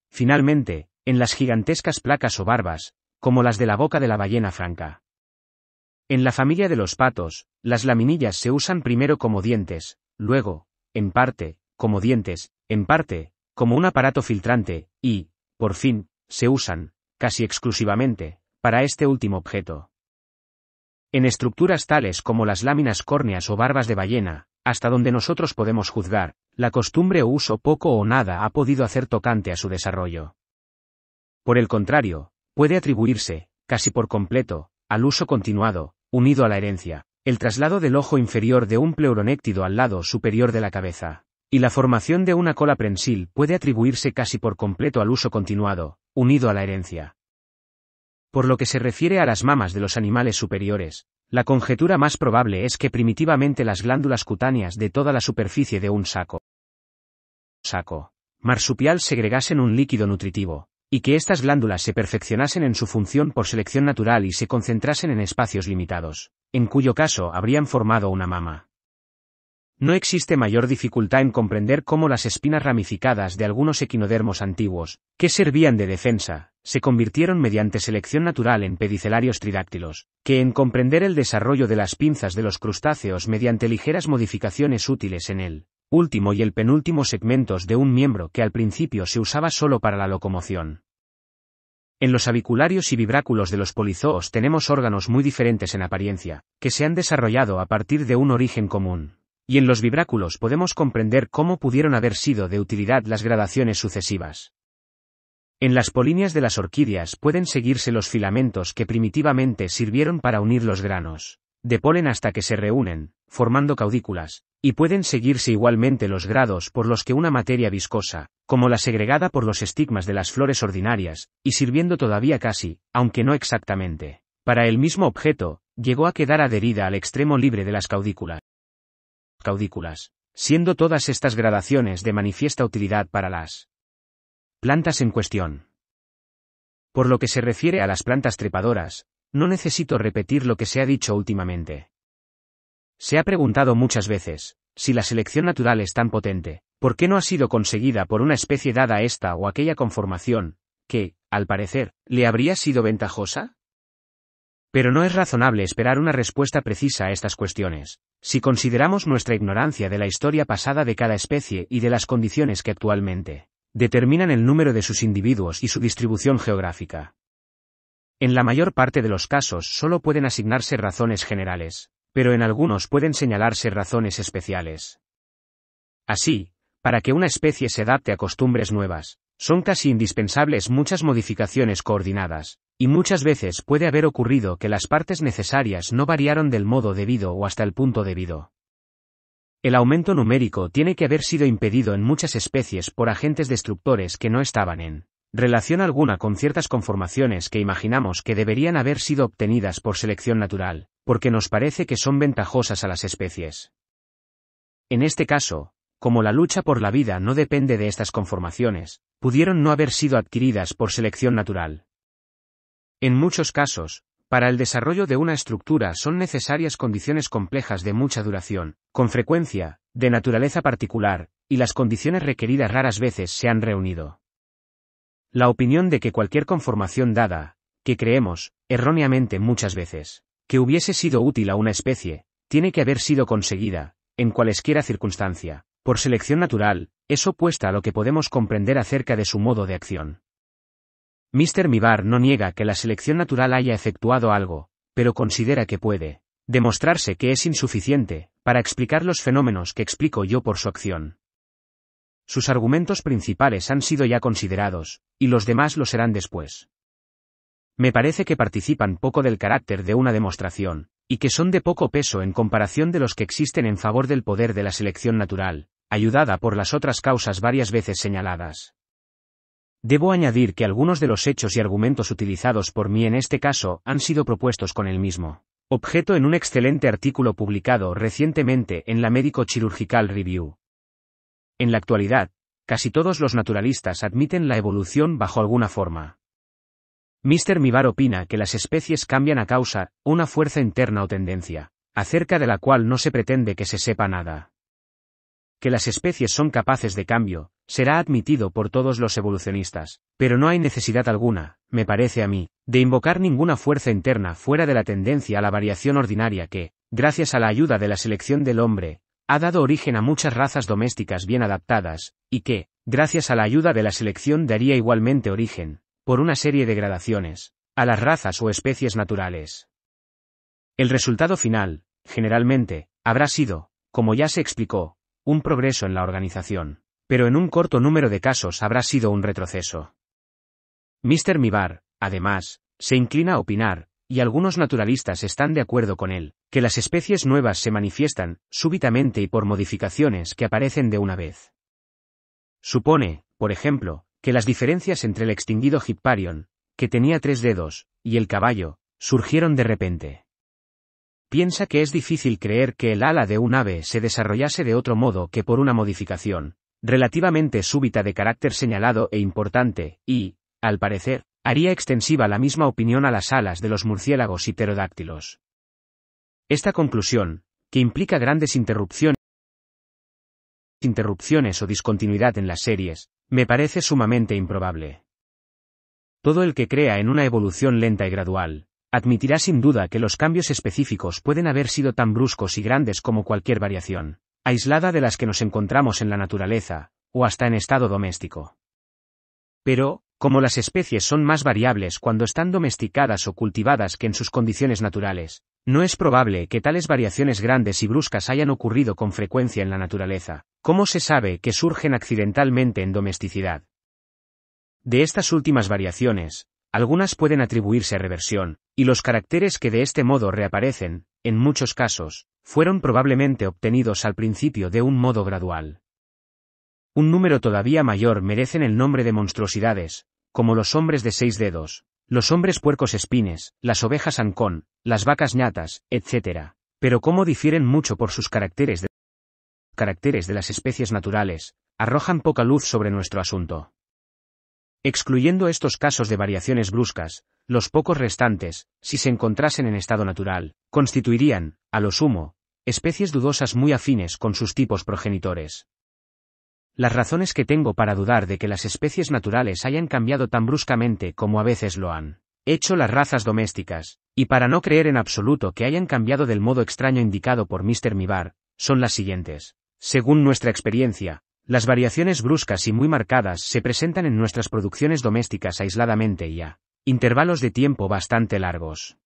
finalmente, en las gigantescas placas o barbas, como las de la boca de la ballena franca. En la familia de los patos, las laminillas se usan primero como dientes, luego, en parte, como dientes, en parte, como un aparato filtrante, y, por fin, se usan, casi exclusivamente, para este último objeto. En estructuras tales como las láminas córneas o barbas de ballena, hasta donde nosotros podemos juzgar, la costumbre o uso poco o nada ha podido hacer tocante a su desarrollo. Por el contrario, puede atribuirse, casi por completo, al uso continuado, unido a la herencia, el traslado del ojo inferior de un pleuronéctido al lado superior de la cabeza, y la formación de una cola prensil puede atribuirse casi por completo al uso continuado, unido a la herencia. Por lo que se refiere a las mamas de los animales superiores, la conjetura más probable es que primitivamente las glándulas cutáneas de toda la superficie de un saco saco marsupial segregasen un líquido nutritivo, y que estas glándulas se perfeccionasen en su función por selección natural y se concentrasen en espacios limitados, en cuyo caso habrían formado una mama. No existe mayor dificultad en comprender cómo las espinas ramificadas de algunos equinodermos antiguos, que servían de defensa, se convirtieron mediante selección natural en pedicelarios tridáctilos, que en comprender el desarrollo de las pinzas de los crustáceos mediante ligeras modificaciones útiles en él último y el penúltimo segmentos de un miembro que al principio se usaba solo para la locomoción. En los avicularios y vibráculos de los polizoos tenemos órganos muy diferentes en apariencia, que se han desarrollado a partir de un origen común. Y en los vibráculos podemos comprender cómo pudieron haber sido de utilidad las gradaciones sucesivas. En las polinias de las orquídeas pueden seguirse los filamentos que primitivamente sirvieron para unir los granos, de polen hasta que se reúnen, formando caudículas, y pueden seguirse igualmente los grados por los que una materia viscosa, como la segregada por los estigmas de las flores ordinarias, y sirviendo todavía casi, aunque no exactamente, para el mismo objeto, llegó a quedar adherida al extremo libre de las caudículas. caudículas, siendo todas estas gradaciones de manifiesta utilidad para las plantas en cuestión. Por lo que se refiere a las plantas trepadoras, no necesito repetir lo que se ha dicho últimamente. Se ha preguntado muchas veces, si la selección natural es tan potente, ¿por qué no ha sido conseguida por una especie dada esta o aquella conformación, que, al parecer, le habría sido ventajosa? Pero no es razonable esperar una respuesta precisa a estas cuestiones, si consideramos nuestra ignorancia de la historia pasada de cada especie y de las condiciones que actualmente determinan el número de sus individuos y su distribución geográfica. En la mayor parte de los casos solo pueden asignarse razones generales, pero en algunos pueden señalarse razones especiales. Así, para que una especie se adapte a costumbres nuevas, son casi indispensables muchas modificaciones coordinadas, y muchas veces puede haber ocurrido que las partes necesarias no variaron del modo debido o hasta el punto debido. El aumento numérico tiene que haber sido impedido en muchas especies por agentes destructores que no estaban en relación alguna con ciertas conformaciones que imaginamos que deberían haber sido obtenidas por selección natural, porque nos parece que son ventajosas a las especies. En este caso, como la lucha por la vida no depende de estas conformaciones, pudieron no haber sido adquiridas por selección natural. En muchos casos, para el desarrollo de una estructura son necesarias condiciones complejas de mucha duración, con frecuencia, de naturaleza particular, y las condiciones requeridas raras veces se han reunido. La opinión de que cualquier conformación dada, que creemos, erróneamente muchas veces, que hubiese sido útil a una especie, tiene que haber sido conseguida, en cualesquiera circunstancia, por selección natural, es opuesta a lo que podemos comprender acerca de su modo de acción. Mr. Mibar no niega que la selección natural haya efectuado algo, pero considera que puede demostrarse que es insuficiente para explicar los fenómenos que explico yo por su acción. Sus argumentos principales han sido ya considerados, y los demás lo serán después. Me parece que participan poco del carácter de una demostración, y que son de poco peso en comparación de los que existen en favor del poder de la selección natural, ayudada por las otras causas varias veces señaladas. Debo añadir que algunos de los hechos y argumentos utilizados por mí en este caso han sido propuestos con el mismo objeto en un excelente artículo publicado recientemente en la Médico Chirurgical Review. En la actualidad, casi todos los naturalistas admiten la evolución bajo alguna forma. Mr. Mivar opina que las especies cambian a causa, una fuerza interna o tendencia, acerca de la cual no se pretende que se sepa nada. Que las especies son capaces de cambio, será admitido por todos los evolucionistas, pero no hay necesidad alguna, me parece a mí, de invocar ninguna fuerza interna fuera de la tendencia a la variación ordinaria que, gracias a la ayuda de la selección del hombre, ha dado origen a muchas razas domésticas bien adaptadas, y que, gracias a la ayuda de la selección daría igualmente origen, por una serie de gradaciones, a las razas o especies naturales. El resultado final, generalmente, habrá sido, como ya se explicó, un progreso en la organización, pero en un corto número de casos habrá sido un retroceso. Mr. Mibar, además, se inclina a opinar, y algunos naturalistas están de acuerdo con él, que las especies nuevas se manifiestan, súbitamente y por modificaciones que aparecen de una vez. Supone, por ejemplo, que las diferencias entre el extinguido Hipparion, que tenía tres dedos, y el caballo, surgieron de repente. Piensa que es difícil creer que el ala de un ave se desarrollase de otro modo que por una modificación, relativamente súbita de carácter señalado e importante, y, al parecer, haría extensiva la misma opinión a las alas de los murciélagos y pterodáctilos. Esta conclusión, que implica grandes interrupciones, interrupciones o discontinuidad en las series, me parece sumamente improbable. Todo el que crea en una evolución lenta y gradual, admitirá sin duda que los cambios específicos pueden haber sido tan bruscos y grandes como cualquier variación, aislada de las que nos encontramos en la naturaleza, o hasta en estado doméstico. Pero, como las especies son más variables cuando están domesticadas o cultivadas que en sus condiciones naturales, no es probable que tales variaciones grandes y bruscas hayan ocurrido con frecuencia en la naturaleza, ¿Cómo se sabe que surgen accidentalmente en domesticidad? De estas últimas variaciones, algunas pueden atribuirse a reversión, y los caracteres que de este modo reaparecen, en muchos casos, fueron probablemente obtenidos al principio de un modo gradual. Un número todavía mayor merecen el nombre de monstruosidades, como los hombres de seis dedos, los hombres puercos espines, las ovejas ancón, las vacas ñatas, etc. Pero cómo difieren mucho por sus caracteres de caracteres de las especies naturales, arrojan poca luz sobre nuestro asunto. Excluyendo estos casos de variaciones bruscas, los pocos restantes, si se encontrasen en estado natural, constituirían, a lo sumo, especies dudosas muy afines con sus tipos progenitores. Las razones que tengo para dudar de que las especies naturales hayan cambiado tan bruscamente como a veces lo han hecho las razas domésticas, y para no creer en absoluto que hayan cambiado del modo extraño indicado por Mr. Mibar, son las siguientes. Según nuestra experiencia, las variaciones bruscas y muy marcadas se presentan en nuestras producciones domésticas aisladamente y a intervalos de tiempo bastante largos.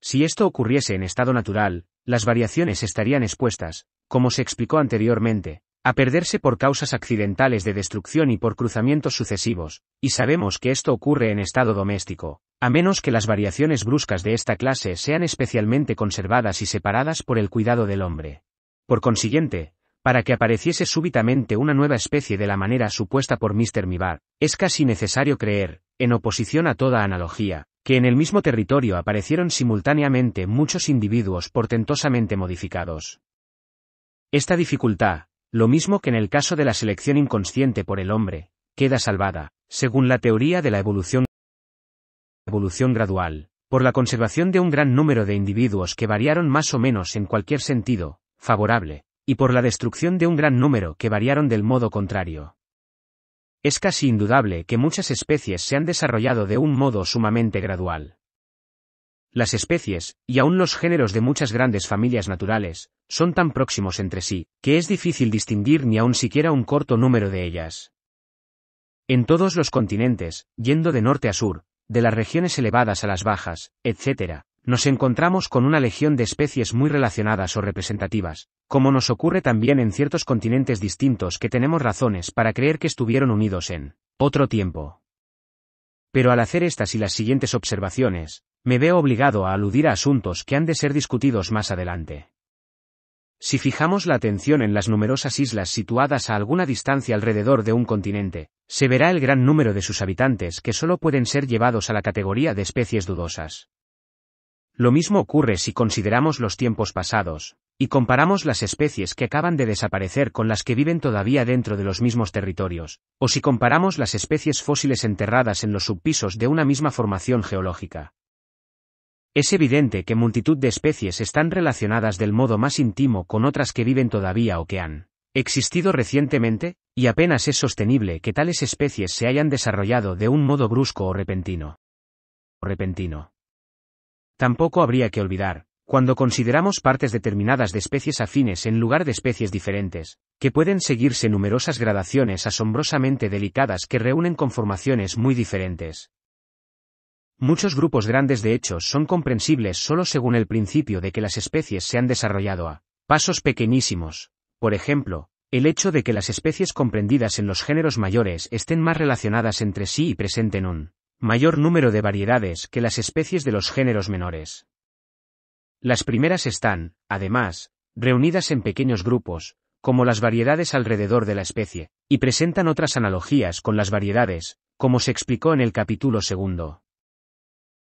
Si esto ocurriese en estado natural, las variaciones estarían expuestas, como se explicó anteriormente, a perderse por causas accidentales de destrucción y por cruzamientos sucesivos, y sabemos que esto ocurre en estado doméstico, a menos que las variaciones bruscas de esta clase sean especialmente conservadas y separadas por el cuidado del hombre. Por consiguiente, para que apareciese súbitamente una nueva especie de la manera supuesta por Mr. Mibar, es casi necesario creer, en oposición a toda analogía, que en el mismo territorio aparecieron simultáneamente muchos individuos portentosamente modificados. Esta dificultad, lo mismo que en el caso de la selección inconsciente por el hombre, queda salvada, según la teoría de la evolución, evolución gradual, por la conservación de un gran número de individuos que variaron más o menos en cualquier sentido, favorable, y por la destrucción de un gran número que variaron del modo contrario. Es casi indudable que muchas especies se han desarrollado de un modo sumamente gradual. Las especies, y aún los géneros de muchas grandes familias naturales, son tan próximos entre sí, que es difícil distinguir ni aun siquiera un corto número de ellas. En todos los continentes, yendo de norte a sur, de las regiones elevadas a las bajas, etc., nos encontramos con una legión de especies muy relacionadas o representativas, como nos ocurre también en ciertos continentes distintos que tenemos razones para creer que estuvieron unidos en otro tiempo. Pero al hacer estas y las siguientes observaciones, me veo obligado a aludir a asuntos que han de ser discutidos más adelante. Si fijamos la atención en las numerosas islas situadas a alguna distancia alrededor de un continente, se verá el gran número de sus habitantes que solo pueden ser llevados a la categoría de especies dudosas lo mismo ocurre si consideramos los tiempos pasados, y comparamos las especies que acaban de desaparecer con las que viven todavía dentro de los mismos territorios, o si comparamos las especies fósiles enterradas en los subpisos de una misma formación geológica. Es evidente que multitud de especies están relacionadas del modo más íntimo con otras que viven todavía o que han existido recientemente, y apenas es sostenible que tales especies se hayan desarrollado de un modo brusco o repentino. Repentino. Tampoco habría que olvidar, cuando consideramos partes determinadas de especies afines en lugar de especies diferentes, que pueden seguirse numerosas gradaciones asombrosamente delicadas que reúnen conformaciones muy diferentes. Muchos grupos grandes de hechos son comprensibles solo según el principio de que las especies se han desarrollado a pasos pequeñísimos. Por ejemplo, el hecho de que las especies comprendidas en los géneros mayores estén más relacionadas entre sí y presenten un mayor número de variedades que las especies de los géneros menores. Las primeras están, además, reunidas en pequeños grupos, como las variedades alrededor de la especie, y presentan otras analogías con las variedades, como se explicó en el capítulo segundo.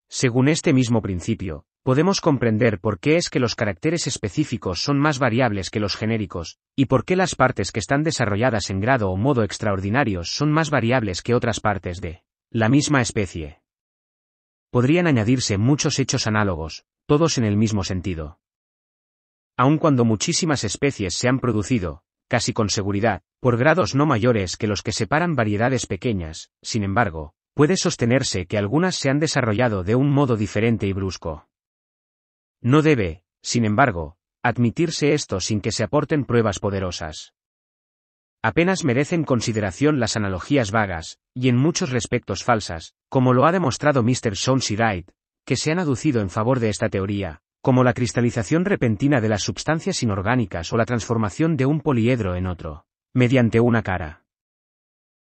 Según este mismo principio, podemos comprender por qué es que los caracteres específicos son más variables que los genéricos, y por qué las partes que están desarrolladas en grado o modo extraordinarios son más variables que otras partes de la misma especie. Podrían añadirse muchos hechos análogos, todos en el mismo sentido. Aun cuando muchísimas especies se han producido, casi con seguridad, por grados no mayores que los que separan variedades pequeñas, sin embargo, puede sostenerse que algunas se han desarrollado de un modo diferente y brusco. No debe, sin embargo, admitirse esto sin que se aporten pruebas poderosas. Apenas merecen consideración las analogías vagas, y en muchos respectos falsas, como lo ha demostrado Mr. y Wright, que se han aducido en favor de esta teoría, como la cristalización repentina de las sustancias inorgánicas o la transformación de un poliedro en otro, mediante una cara.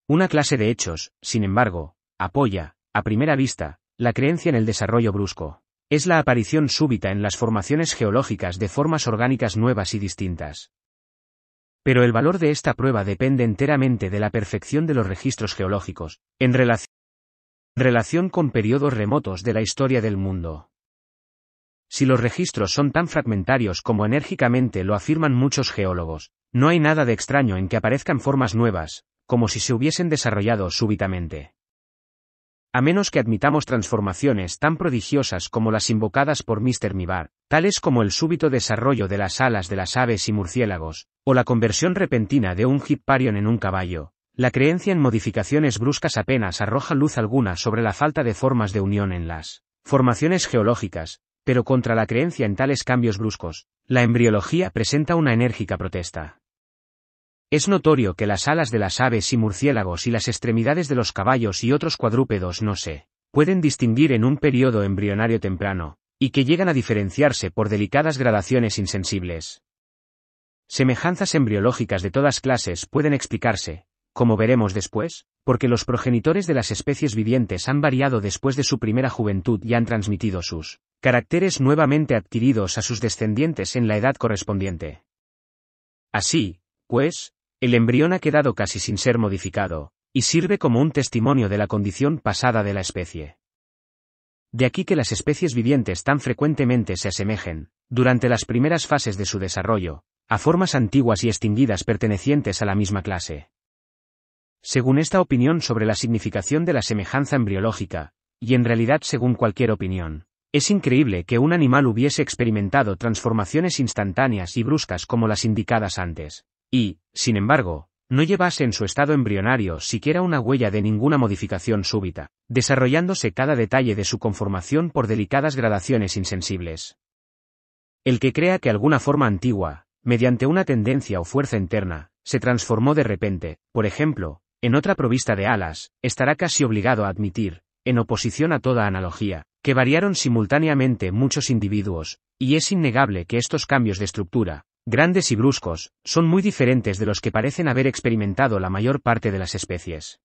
Una clase de hechos, sin embargo, apoya, a primera vista, la creencia en el desarrollo brusco. Es la aparición súbita en las formaciones geológicas de formas orgánicas nuevas y distintas. Pero el valor de esta prueba depende enteramente de la perfección de los registros geológicos, en relación con periodos remotos de la historia del mundo. Si los registros son tan fragmentarios como enérgicamente lo afirman muchos geólogos, no hay nada de extraño en que aparezcan formas nuevas, como si se hubiesen desarrollado súbitamente. A menos que admitamos transformaciones tan prodigiosas como las invocadas por Mr. Mibar, tales como el súbito desarrollo de las alas de las aves y murciélagos, o la conversión repentina de un hipparion en un caballo, la creencia en modificaciones bruscas apenas arroja luz alguna sobre la falta de formas de unión en las formaciones geológicas, pero contra la creencia en tales cambios bruscos, la embriología presenta una enérgica protesta. Es notorio que las alas de las aves y murciélagos y las extremidades de los caballos y otros cuadrúpedos no se pueden distinguir en un periodo embrionario temprano, y que llegan a diferenciarse por delicadas gradaciones insensibles. Semejanzas embriológicas de todas clases pueden explicarse, como veremos después, porque los progenitores de las especies vivientes han variado después de su primera juventud y han transmitido sus caracteres nuevamente adquiridos a sus descendientes en la edad correspondiente. Así, pues, el embrión ha quedado casi sin ser modificado, y sirve como un testimonio de la condición pasada de la especie. De aquí que las especies vivientes tan frecuentemente se asemejen, durante las primeras fases de su desarrollo, a formas antiguas y extinguidas pertenecientes a la misma clase. Según esta opinión sobre la significación de la semejanza embriológica, y en realidad según cualquier opinión, es increíble que un animal hubiese experimentado transformaciones instantáneas y bruscas como las indicadas antes y, sin embargo, no llevase en su estado embrionario siquiera una huella de ninguna modificación súbita, desarrollándose cada detalle de su conformación por delicadas gradaciones insensibles. El que crea que alguna forma antigua, mediante una tendencia o fuerza interna, se transformó de repente, por ejemplo, en otra provista de alas, estará casi obligado a admitir, en oposición a toda analogía, que variaron simultáneamente muchos individuos, y es innegable que estos cambios de estructura, grandes y bruscos, son muy diferentes de los que parecen haber experimentado la mayor parte de las especies.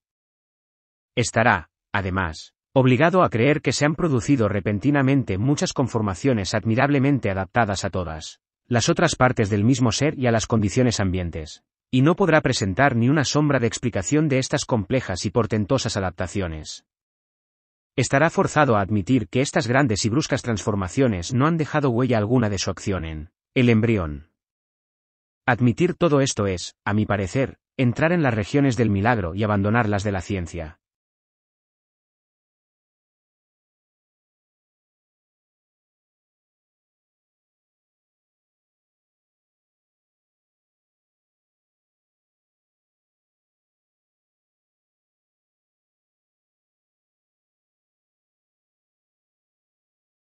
Estará, además, obligado a creer que se han producido repentinamente muchas conformaciones admirablemente adaptadas a todas las otras partes del mismo ser y a las condiciones ambientes, y no podrá presentar ni una sombra de explicación de estas complejas y portentosas adaptaciones. Estará forzado a admitir que estas grandes y bruscas transformaciones no han dejado huella alguna de su acción en el embrión. Admitir todo esto es, a mi parecer, entrar en las regiones del milagro y abandonar las de la ciencia.